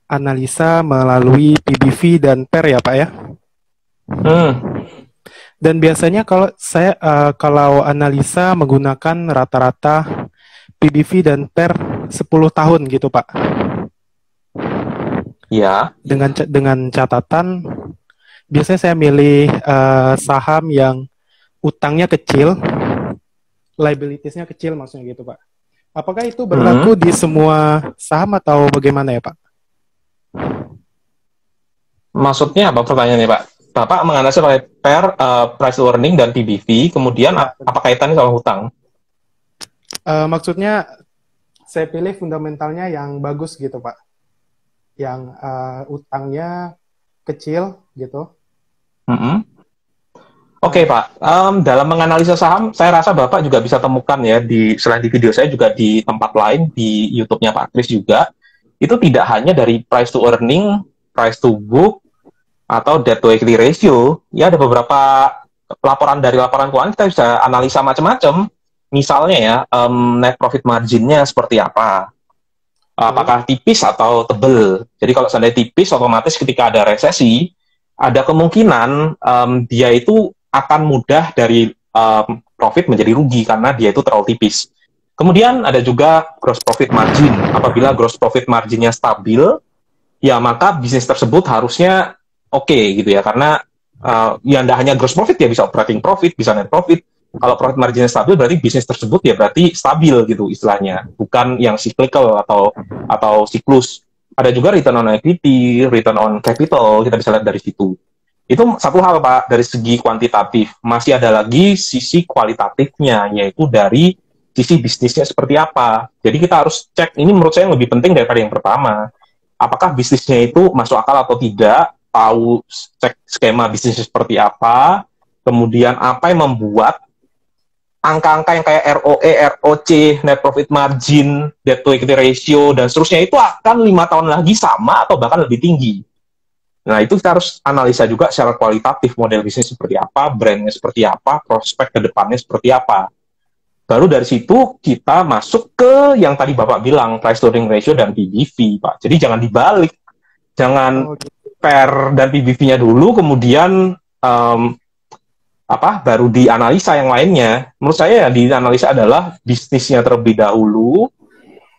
analisa melalui PBV dan PER ya Pak ya? Hmm. Dan biasanya kalau saya uh, kalau analisa menggunakan rata-rata PBV dan PER 10 tahun gitu Pak. Ya. Dengan dengan catatan biasanya saya milih uh, saham yang utangnya kecil, liabilitiesnya kecil maksudnya gitu, Pak. Apakah itu berlaku hmm. di semua saham atau bagaimana ya, Pak? Maksudnya apa pertanyaannya, Pak? Bapak menganalisis pakai per uh, price warning dan PBV, kemudian apa kaitannya sama hutang? Uh, maksudnya saya pilih fundamentalnya yang bagus gitu, Pak yang uh, utangnya kecil gitu. Mm -hmm. Oke okay, Pak, um, dalam menganalisa saham, saya rasa Bapak juga bisa temukan ya di selain di video saya juga di tempat lain di YouTube-nya Pak Kris juga itu tidak hanya dari price to earning, price to book atau debt to equity ratio. Ya ada beberapa laporan dari laporan keuangan kita bisa analisa macam-macam. Misalnya ya um, net profit marginnya seperti apa, Ah, hmm. apakah tipis atau tebel. Jadi kalau seandainya tipis, otomatis ketika ada resesi, ada kemungkinan um, dia itu akan mudah dari um, profit menjadi rugi karena dia itu terlalu tipis. Kemudian ada juga gross profit margin. Apabila gross profit marginnya stabil, ya maka bisnis tersebut harusnya oke okay, gitu ya, karena uh, eh, yang tidak hanya gross profit ya bisa operating profit, bisa net profit, kalau profit marginnya stabil berarti bisnis tersebut ya berarti stabil gitu istilahnya, bukan yang cyclical atau atau siklus. Ada juga return on equity, return on capital, kita bisa lihat dari situ. Itu satu hal Pak dari segi kuantitatif. Masih ada lagi sisi kualitatifnya yaitu dari sisi bisnisnya seperti apa. Jadi kita harus cek ini menurut saya yang lebih penting daripada yang pertama. Apakah bisnisnya itu masuk akal atau tidak? Tahu cek skema bisnisnya seperti apa, kemudian apa yang membuat angka-angka yang kayak ROE, ROC, net profit margin, debt to equity ratio dan seterusnya itu akan lima tahun lagi sama atau bahkan lebih tinggi. Nah itu kita harus analisa juga secara kualitatif model bisnis seperti apa, brandnya seperti apa, prospek ke depannya seperti apa. Baru dari situ kita masuk ke yang tadi Bapak bilang price to earning ratio dan PBV, Pak. Jadi jangan dibalik, jangan oh, gitu. okay. per dan PBV-nya dulu, kemudian um, apa baru dianalisa yang lainnya. Menurut saya yang dianalisa adalah bisnisnya terlebih dahulu,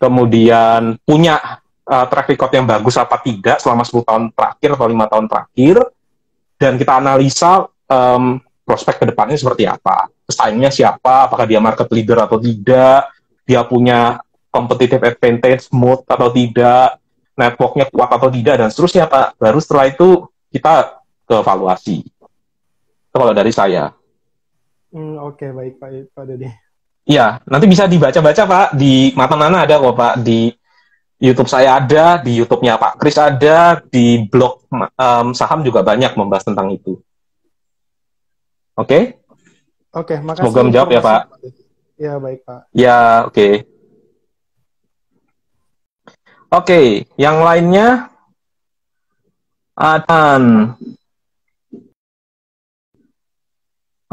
kemudian punya uh, track record yang bagus apa tidak selama 10 tahun terakhir atau lima tahun terakhir, dan kita analisa um, prospek kedepannya seperti apa, pesaingnya siapa, apakah dia market leader atau tidak, dia punya competitive advantage mode atau tidak, networknya kuat atau tidak, dan seterusnya Pak. Baru setelah itu kita ke evaluasi itu kalau dari saya. Hmm, Oke, okay, baik Pak, Pak Dede. Iya, nanti bisa dibaca-baca Pak. Di mata mana ada kok Pak. Di YouTube saya ada, di YouTube-nya Pak Kris ada, di blog um, saham juga banyak membahas tentang itu. Oke? Okay? Oke, okay, makasih. Semoga menjawab ya Pak. Iya, baik Pak. Iya, oke. Okay. Oke, okay, yang lainnya Atan.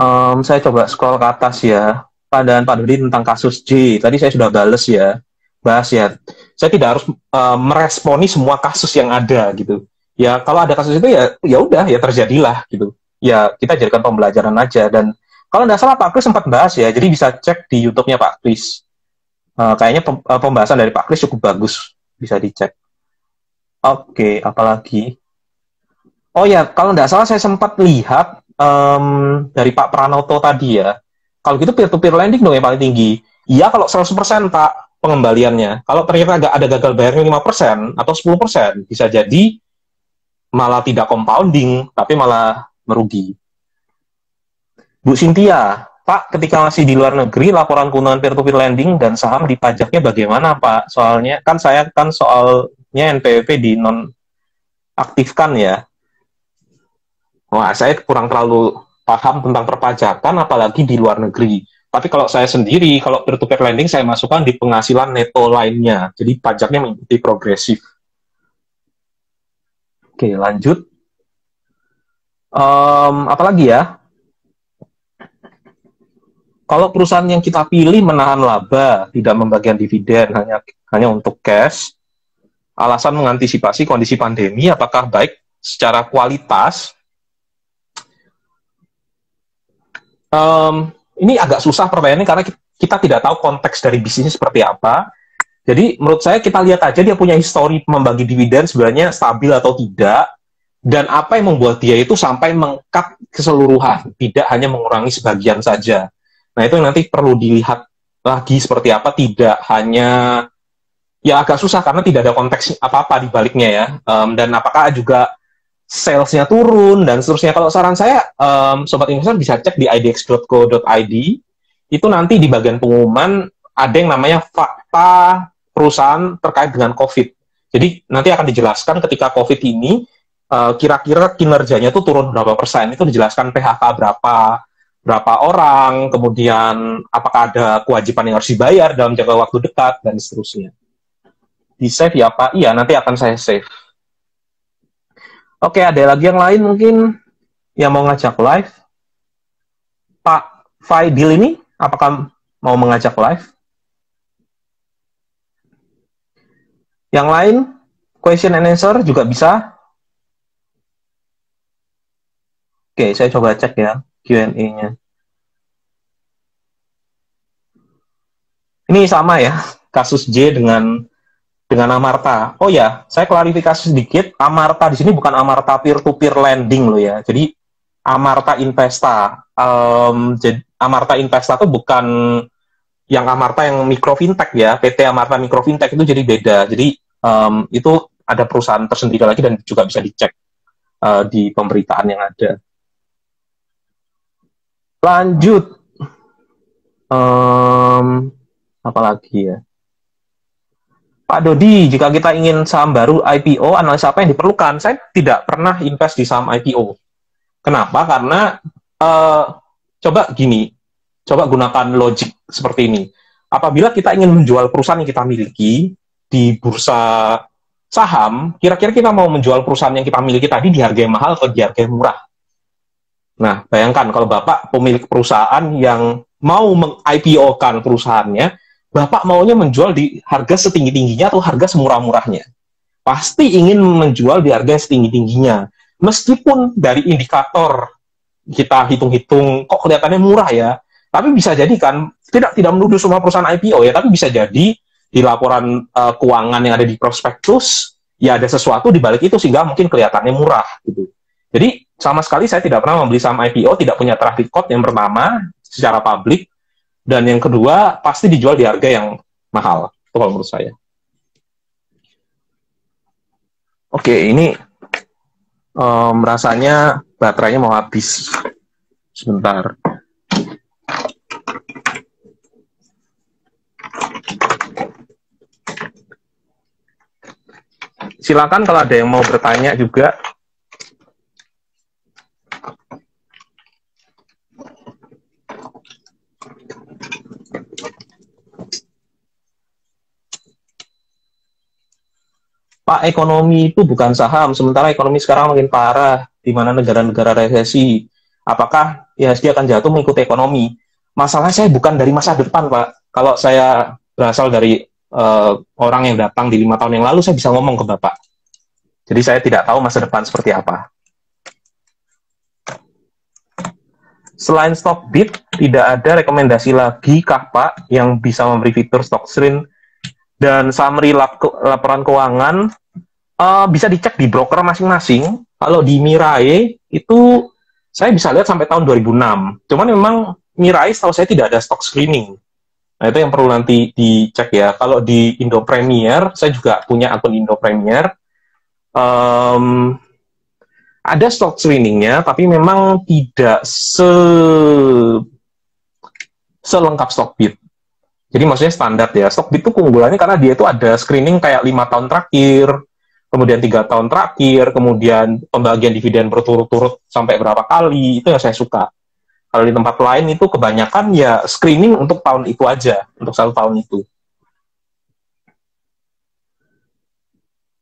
Um, saya coba scroll ke atas ya. Pandangan Pak Dodi tentang kasus J. Tadi saya sudah bales ya. Bahas ya. Saya tidak harus um, meresponi semua kasus yang ada gitu. Ya kalau ada kasus itu ya ya udah ya terjadilah gitu. Ya kita jadikan pembelajaran aja dan kalau tidak salah Pak Kris sempat bahas ya. Jadi bisa cek di YouTube-nya Pak Kris. Uh, kayaknya eh, pembahasan dari Pak Kris cukup bagus. Bisa dicek. Oke, okay, apalagi? Oh ya, kalau tidak salah saya sempat lihat um, dari Pak Pranoto tadi ya, kalau gitu peer-to-peer lending dong yang paling tinggi. Iya kalau 100% Pak pengembaliannya. Kalau ternyata agak ada gagal bayarnya 5% atau 10%, bisa jadi malah tidak compounding, tapi malah merugi. Bu Cynthia, Pak, ketika masih di luar negeri, laporan keuntungan peer-to-peer lending dan saham dipajaknya bagaimana, Pak? Soalnya kan saya kan soalnya NPWP di non aktifkan ya. Wah, saya kurang terlalu paham tentang perpajakan, apalagi di luar negeri. Tapi kalau saya sendiri, kalau peer-to-peer lending, saya masukkan di penghasilan neto lainnya. Jadi pajaknya mengikuti progresif. Oke, lanjut. Um, apalagi ya? Kalau perusahaan yang kita pilih menahan laba, tidak membagikan dividen, hanya hanya untuk cash, alasan mengantisipasi kondisi pandemi, apakah baik secara kualitas um, ini agak susah pertanyaannya karena kita tidak tahu konteks dari bisnisnya seperti apa. Jadi menurut saya kita lihat aja dia punya histori membagi dividen sebenarnya stabil atau tidak dan apa yang membuat dia itu sampai mengkat keseluruhan, tidak hanya mengurangi sebagian saja. Nah, itu nanti perlu dilihat lagi seperti apa, tidak hanya ya agak susah karena tidak ada konteks apa-apa di baliknya ya. Um, dan apakah juga salesnya turun dan seterusnya. Kalau saran saya, um, sobat investor bisa cek di idx.co.id itu nanti di bagian pengumuman ada yang namanya fakta perusahaan terkait dengan COVID. Jadi nanti akan dijelaskan ketika COVID ini kira e, kira-kira kinerjanya itu turun berapa persen itu dijelaskan PHK berapa berapa orang, kemudian apakah ada kewajiban yang harus dibayar dalam jangka waktu dekat dan seterusnya. Di save ya Pak? Iya, nanti akan saya save. Oke, ada lagi yang lain mungkin yang mau ngajak live? Pak Faidil ini, apakah mau mengajak live? Yang lain, question and answer juga bisa. Oke, saya coba cek ya Q&A-nya. Ini sama ya, kasus J dengan dengan Amarta. Oh ya, saya klarifikasi sedikit. Amarta di sini bukan Amarta peer-to-peer lending loh ya. Jadi Amarta Investa. Um, jadi Amarta Investa itu bukan yang Amarta yang mikro fintech ya. PT Amarta mikro fintech itu jadi beda. Jadi um, itu ada perusahaan tersendiri lagi dan juga bisa dicek uh, di pemberitaan yang ada. Lanjut. Um, apa lagi ya? Pak Dodi, jika kita ingin saham baru IPO, analisa apa yang diperlukan? Saya tidak pernah invest di saham IPO. Kenapa? Karena uh, coba gini, coba gunakan logik seperti ini. Apabila kita ingin menjual perusahaan yang kita miliki di bursa saham, kira-kira kita mau menjual perusahaan yang kita miliki tadi di harga yang mahal atau di harga yang murah? Nah, bayangkan kalau Bapak pemilik perusahaan yang mau meng-IPO-kan perusahaannya, Bapak maunya menjual di harga setinggi-tingginya atau harga semurah-murahnya. Pasti ingin menjual di harga setinggi-tingginya. Meskipun dari indikator kita hitung-hitung kok kelihatannya murah ya, tapi bisa jadi kan tidak tidak menuduh semua perusahaan IPO ya, tapi bisa jadi di laporan uh, keuangan yang ada di prospektus ya ada sesuatu di balik itu sehingga mungkin kelihatannya murah gitu. Jadi sama sekali saya tidak pernah membeli saham IPO, tidak punya track record yang bernama secara publik dan yang kedua pasti dijual di harga yang mahal kalau menurut saya oke ini um, rasanya baterainya mau habis sebentar silakan kalau ada yang mau bertanya juga Pak ekonomi itu bukan saham, sementara ekonomi sekarang makin parah di mana negara-negara resesi. Apakah IHSG akan jatuh mengikuti ekonomi? Masalah saya bukan dari masa depan, Pak. Kalau saya berasal dari uh, orang yang datang di lima tahun yang lalu, saya bisa ngomong ke Bapak. Jadi saya tidak tahu masa depan seperti apa. Selain stock bid, tidak ada rekomendasi lagi kah Pak yang bisa memberi fitur stock screen dan summary laporan keuangan uh, bisa dicek di broker masing-masing. Kalau di Mirai itu saya bisa lihat sampai tahun 2006. Cuman memang Mirai setahu saya tidak ada stock screening. Nah, itu yang perlu nanti dicek ya. Kalau di Indo Premier, saya juga punya akun Indo Premier. Um, ada stock screeningnya, tapi memang tidak se selengkap stock bid. Jadi maksudnya standar ya. Stockbit itu keunggulannya karena dia itu ada screening kayak lima tahun terakhir, kemudian tiga tahun terakhir, kemudian pembagian dividen berturut-turut sampai berapa kali, itu yang saya suka. Kalau di tempat lain itu kebanyakan ya screening untuk tahun itu aja, untuk satu tahun itu.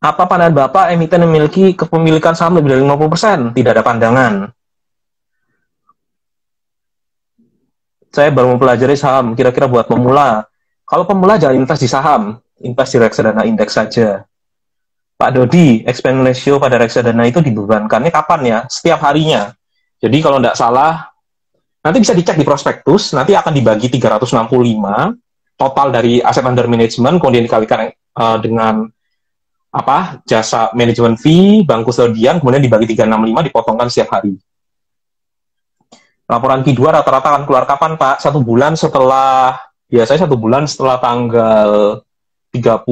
Apa pandangan Bapak emiten memiliki kepemilikan saham lebih dari 50%? Tidak ada pandangan. saya baru mempelajari saham, kira-kira buat pemula. Kalau pemula jangan invest di saham, invest di reksadana indeks saja. Pak Dodi, expense ratio pada reksadana itu dibebankannya kapan ya? Setiap harinya. Jadi kalau tidak salah, nanti bisa dicek di prospektus, nanti akan dibagi 365 total dari aset under management, kemudian dikalikan uh, dengan apa jasa manajemen fee, bank kustodian, kemudian dibagi 365, dipotongkan setiap hari laporan Q2 rata-rata akan keluar kapan Pak? Satu bulan setelah biasanya satu bulan setelah tanggal 30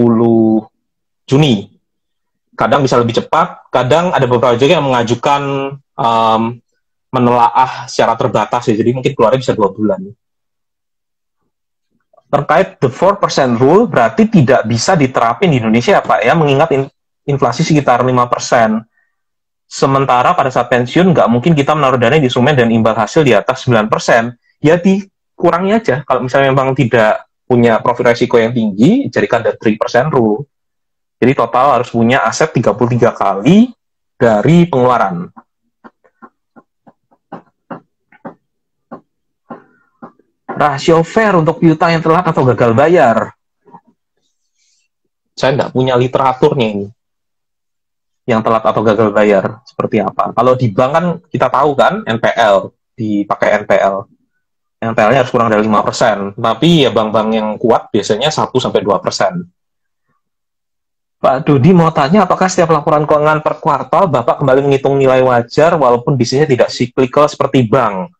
Juni. Kadang bisa lebih cepat, kadang ada beberapa juga yang mengajukan um, menelaah secara terbatas ya. Jadi mungkin keluarnya bisa dua bulan. Terkait the four percent rule berarti tidak bisa diterapin di Indonesia ya Pak ya mengingat in inflasi sekitar lima persen. Sementara pada saat pensiun nggak mungkin kita menaruh dana di sumen dan imbal hasil di atas 9%. Ya dikurangi aja. Kalau misalnya memang tidak punya profil risiko yang tinggi, jadikan the 3% rule. Jadi total harus punya aset 33 kali dari pengeluaran. Rasio fair untuk piutang yang telat atau gagal bayar. Saya nggak punya literaturnya ini yang telat atau gagal bayar seperti apa. Kalau di bank kan kita tahu kan NPL dipakai NPL. NPL-nya harus kurang dari 5%, tapi ya bank-bank yang kuat biasanya 1 sampai 2%. Pak Dudi mau tanya apakah setiap laporan keuangan per kuartal Bapak kembali menghitung nilai wajar walaupun bisnisnya tidak siklikal seperti bank.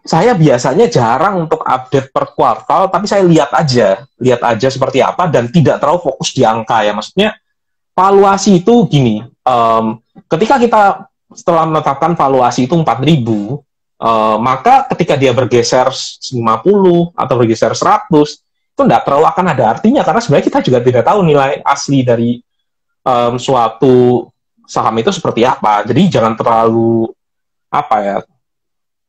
Saya biasanya jarang untuk update per kuartal, tapi saya lihat aja, lihat aja seperti apa dan tidak terlalu fokus di angka ya. Maksudnya valuasi itu gini, um, ketika kita setelah menetapkan valuasi itu 4000 uh, eh, maka ketika dia bergeser 50 atau bergeser 100 itu tidak terlalu akan ada artinya karena sebenarnya kita juga tidak tahu nilai asli dari um, suatu saham itu seperti apa jadi jangan terlalu apa ya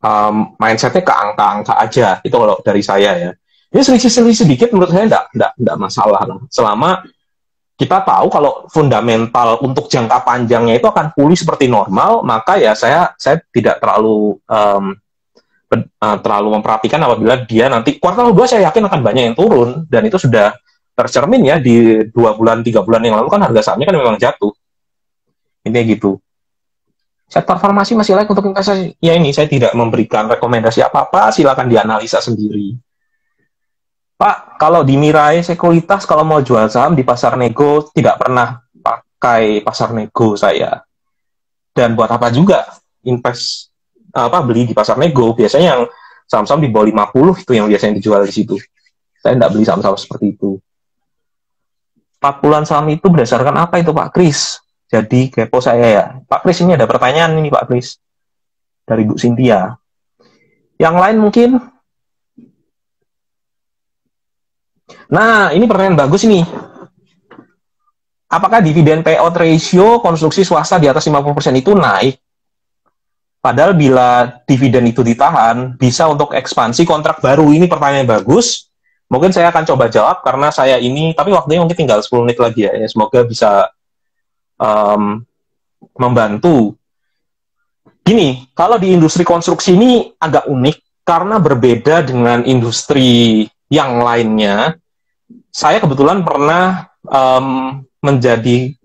um, mindsetnya ke angka-angka aja itu kalau dari saya ya ini selisih-selisih sedikit menurut saya tidak tidak masalah selama kita tahu kalau fundamental untuk jangka panjangnya itu akan pulih seperti normal, maka ya saya saya tidak terlalu um, terlalu memperhatikan apabila dia nanti kuartal 2 saya yakin akan banyak yang turun dan itu sudah tercermin ya di dua bulan tiga bulan yang lalu kan harga sahamnya kan memang jatuh ini gitu sektor farmasi masih layak untuk investasi ya ini saya tidak memberikan rekomendasi apa apa silakan dianalisa sendiri Pak, kalau di Mirai Sekuritas kalau mau jual saham di pasar nego tidak pernah pakai pasar nego saya. Dan buat apa juga invest apa beli di pasar nego? Biasanya yang saham-saham di bawah 50 itu yang biasanya dijual di situ. Saya tidak beli saham-saham seperti itu. Pakulan saham itu berdasarkan apa itu Pak Kris? Jadi kepo saya ya. Pak Kris ini ada pertanyaan ini Pak Kris dari Bu Cynthia. Yang lain mungkin Nah, ini pertanyaan bagus nih. Apakah dividen payout ratio konstruksi swasta di atas 50% itu naik? Padahal bila dividen itu ditahan, bisa untuk ekspansi kontrak baru. Ini pertanyaan bagus. Mungkin saya akan coba jawab karena saya ini, tapi waktunya mungkin tinggal 10 menit lagi ya. ya semoga bisa um, membantu. Gini, kalau di industri konstruksi ini agak unik karena berbeda dengan industri yang lainnya, saya kebetulan pernah um, menjadi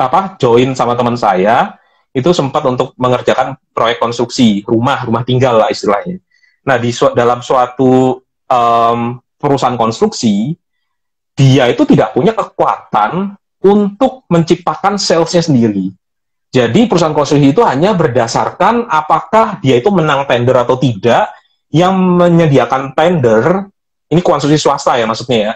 apa join sama teman saya itu sempat untuk mengerjakan proyek konstruksi rumah rumah tinggal lah istilahnya. Nah di su dalam suatu um, perusahaan konstruksi dia itu tidak punya kekuatan untuk menciptakan salesnya sendiri. Jadi perusahaan konstruksi itu hanya berdasarkan apakah dia itu menang tender atau tidak yang menyediakan tender. Ini konstruksi swasta ya maksudnya ya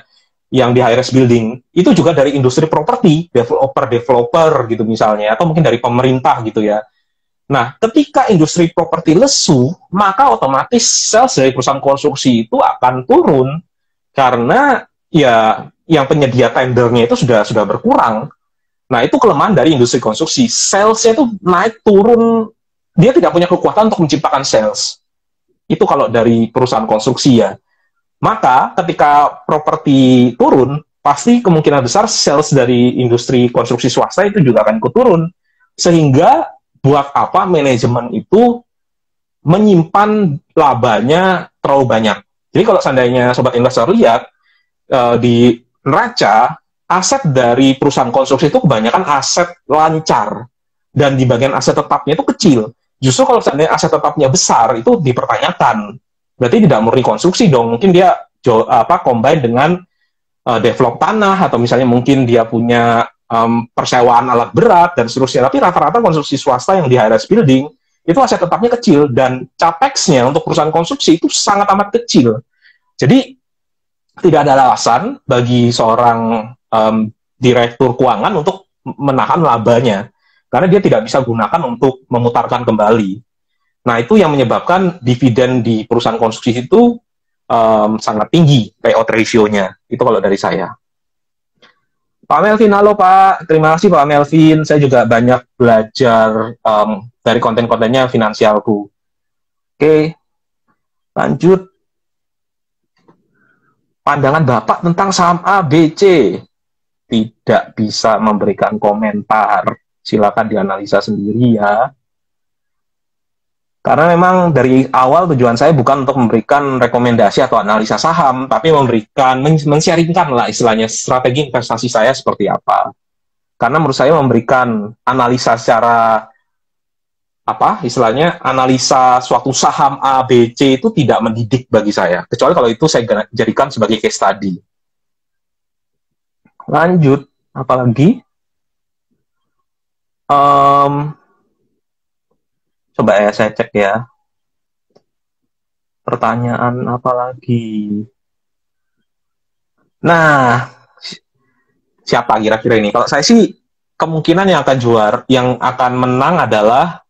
yang di high-rise building itu juga dari industri properti, developer-developer gitu misalnya, atau mungkin dari pemerintah gitu ya. Nah, ketika industri properti lesu, maka otomatis sales dari perusahaan konstruksi itu akan turun karena ya yang penyedia tendernya itu sudah sudah berkurang. Nah, itu kelemahan dari industri konstruksi. Salesnya itu naik turun, dia tidak punya kekuatan untuk menciptakan sales. Itu kalau dari perusahaan konstruksi ya. Maka ketika properti turun, pasti kemungkinan besar sales dari industri konstruksi swasta itu juga akan ikut turun. Sehingga buat apa manajemen itu menyimpan labanya terlalu banyak. Jadi kalau seandainya sobat investor lihat eh, di neraca, aset dari perusahaan konstruksi itu kebanyakan aset lancar dan di bagian aset tetapnya itu kecil. Justru kalau seandainya aset tetapnya besar itu dipertanyakan berarti tidak murni konstruksi dong mungkin dia apa combine dengan uh, develop tanah atau misalnya mungkin dia punya um, persewaan alat berat dan seterusnya tapi rata-rata konstruksi swasta yang di high rise building itu aset tetapnya kecil dan capexnya untuk perusahaan konstruksi itu sangat amat kecil jadi tidak ada alasan bagi seorang um, direktur keuangan untuk menahan labanya karena dia tidak bisa gunakan untuk memutarkan kembali Nah, itu yang menyebabkan dividen di perusahaan konstruksi itu um, sangat tinggi payout ratio-nya. Itu kalau dari saya. Pak Melvin, halo Pak. Terima kasih Pak Melvin. Saya juga banyak belajar um, dari konten-kontennya finansialku. Oke, lanjut. Pandangan Bapak tentang saham ABC. Tidak bisa memberikan komentar. Silakan dianalisa sendiri ya. Karena memang dari awal tujuan saya bukan untuk memberikan rekomendasi atau analisa saham, tapi memberikan, men-sharingkan lah istilahnya strategi investasi saya seperti apa. Karena menurut saya memberikan analisa secara apa istilahnya analisa suatu saham A, B, C itu tidak mendidik bagi saya. Kecuali kalau itu saya jadikan sebagai case study. Lanjut, apalagi? Um, Coba ya saya cek ya. Pertanyaan apa lagi? Nah, siapa kira-kira ini? Kalau saya sih kemungkinan yang akan juara, yang akan menang adalah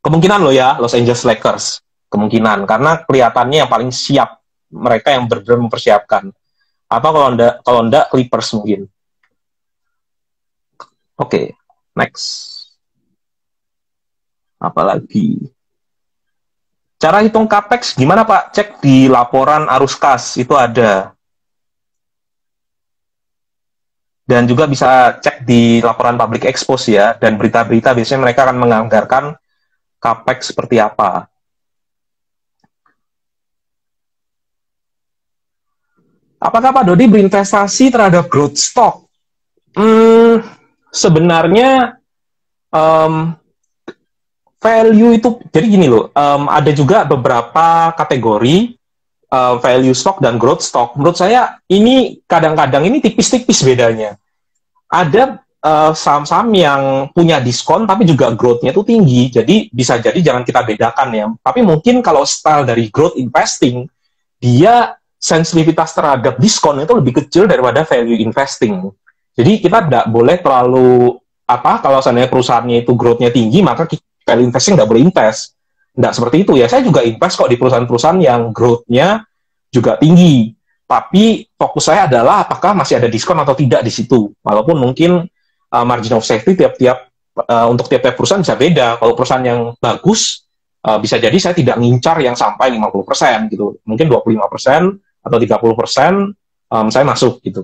kemungkinan lo ya Los Angeles Lakers. Kemungkinan karena kelihatannya yang paling siap mereka yang benar mempersiapkan. Apa kalau ndak kalau ndak Clippers mungkin. Oke, okay, next. Apalagi cara hitung capex gimana Pak? Cek di laporan arus kas itu ada. Dan juga bisa cek di laporan public expose ya dan berita-berita biasanya mereka akan menganggarkan capex seperti apa. Apakah Pak Dodi berinvestasi terhadap growth stock? Hmm, sebenarnya um, value itu jadi gini loh um, ada juga beberapa kategori uh, value stock dan growth stock menurut saya ini kadang-kadang ini tipis-tipis bedanya ada saham eh, saham-saham yang punya diskon tapi juga growth-nya itu tinggi jadi bisa jadi jangan kita bedakan ya tapi mungkin kalau style dari growth investing dia sensitivitas terhadap diskon itu lebih kecil daripada value investing jadi kita tidak boleh terlalu apa kalau seandainya perusahaannya itu growth-nya tinggi maka kita value investing nggak boleh invest. Nggak seperti itu ya. Saya juga invest kok di perusahaan-perusahaan yang growth-nya juga tinggi. Tapi fokus saya adalah apakah masih ada diskon atau tidak di situ. Walaupun mungkin uh, margin of safety tiap-tiap uh, untuk tiap-tiap perusahaan bisa beda. Kalau perusahaan yang bagus, uh, bisa jadi saya tidak ngincar yang sampai 50% gitu. Mungkin 25% atau 30% um, saya masuk gitu.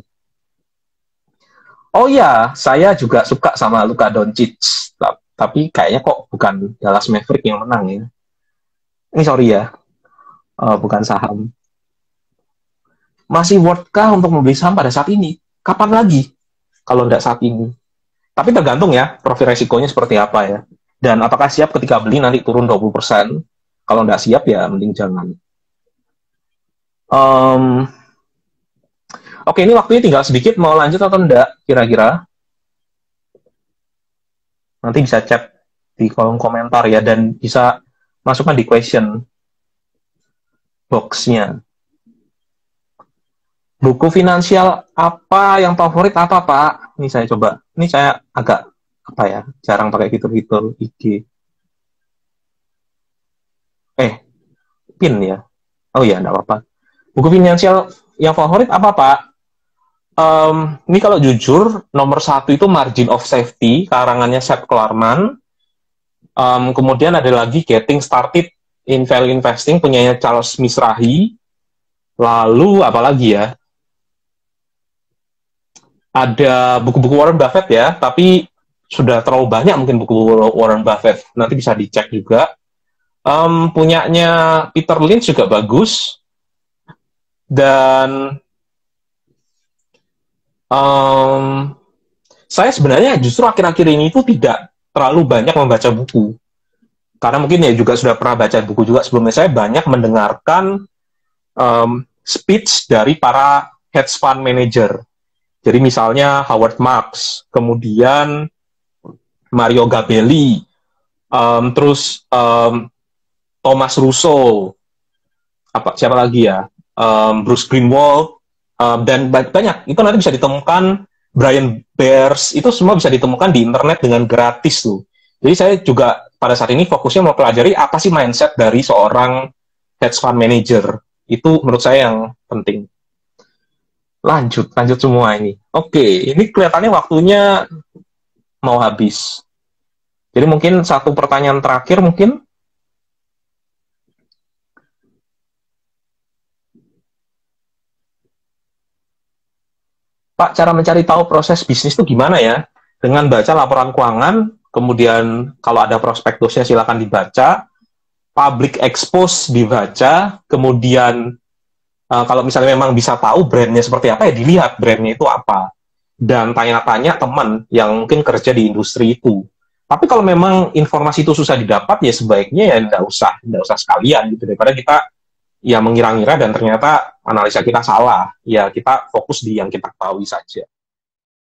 Oh iya, saya juga suka sama Luka Doncic tapi kayaknya kok bukan Dallas Maverick yang menang ya. Ini eh, sorry ya, uh, bukan saham. Masih worthkah untuk membeli saham pada saat ini? Kapan lagi? Kalau tidak saat ini. Tapi tergantung ya, profil resikonya seperti apa ya. Dan apakah siap ketika beli nanti turun 20%? Kalau tidak siap ya mending jangan. Um, Oke, ini waktunya tinggal sedikit. Mau lanjut atau enggak kira-kira? Nanti bisa cek di kolom komentar ya dan bisa masukkan di question boxnya. Buku finansial apa yang favorit apa Pak? Ini saya coba. Ini saya agak apa ya? Jarang pakai fitur-fitur IG. Eh, pin ya. Oh ya, enggak apa-apa. Buku finansial yang favorit apa Pak? um, ini kalau jujur nomor satu itu margin of safety karangannya Seth Klarman. Um, kemudian ada lagi Getting Started in Value Investing punyanya Charles Misrahi. Lalu apalagi ya? Ada buku-buku Warren Buffett ya, tapi sudah terlalu banyak mungkin buku Warren Buffett. Nanti bisa dicek juga. Um, punyanya Peter Lynch juga bagus. Dan um, saya sebenarnya justru akhir-akhir ini itu tidak terlalu banyak membaca buku. Karena mungkin ya juga sudah pernah baca buku juga sebelumnya, saya banyak mendengarkan um, speech dari para hedge fund manager. Jadi misalnya Howard Marks, kemudian Mario Gabelli, um, terus um, Thomas Russo, apa siapa lagi ya, um, Bruce Greenwald, Um, dan banyak itu nanti bisa ditemukan Brian Bears itu semua bisa ditemukan di internet dengan gratis tuh. Jadi saya juga pada saat ini fokusnya mau pelajari apa sih mindset dari seorang hedge fund manager. Itu menurut saya yang penting. Lanjut, lanjut semua ini. Oke, ini kelihatannya waktunya mau habis. Jadi mungkin satu pertanyaan terakhir mungkin Pak, cara mencari tahu proses bisnis itu gimana ya? Dengan baca laporan keuangan, kemudian kalau ada prospektusnya silakan dibaca, public expose dibaca, kemudian uh, kalau misalnya memang bisa tahu brandnya seperti apa ya dilihat brandnya itu apa dan tanya-tanya teman yang mungkin kerja di industri itu. Tapi kalau memang informasi itu susah didapat ya sebaiknya ya nggak usah nggak usah sekalian gitu daripada kita ya mengira-ngira dan ternyata analisa kita salah. Ya kita fokus di yang kita ketahui saja.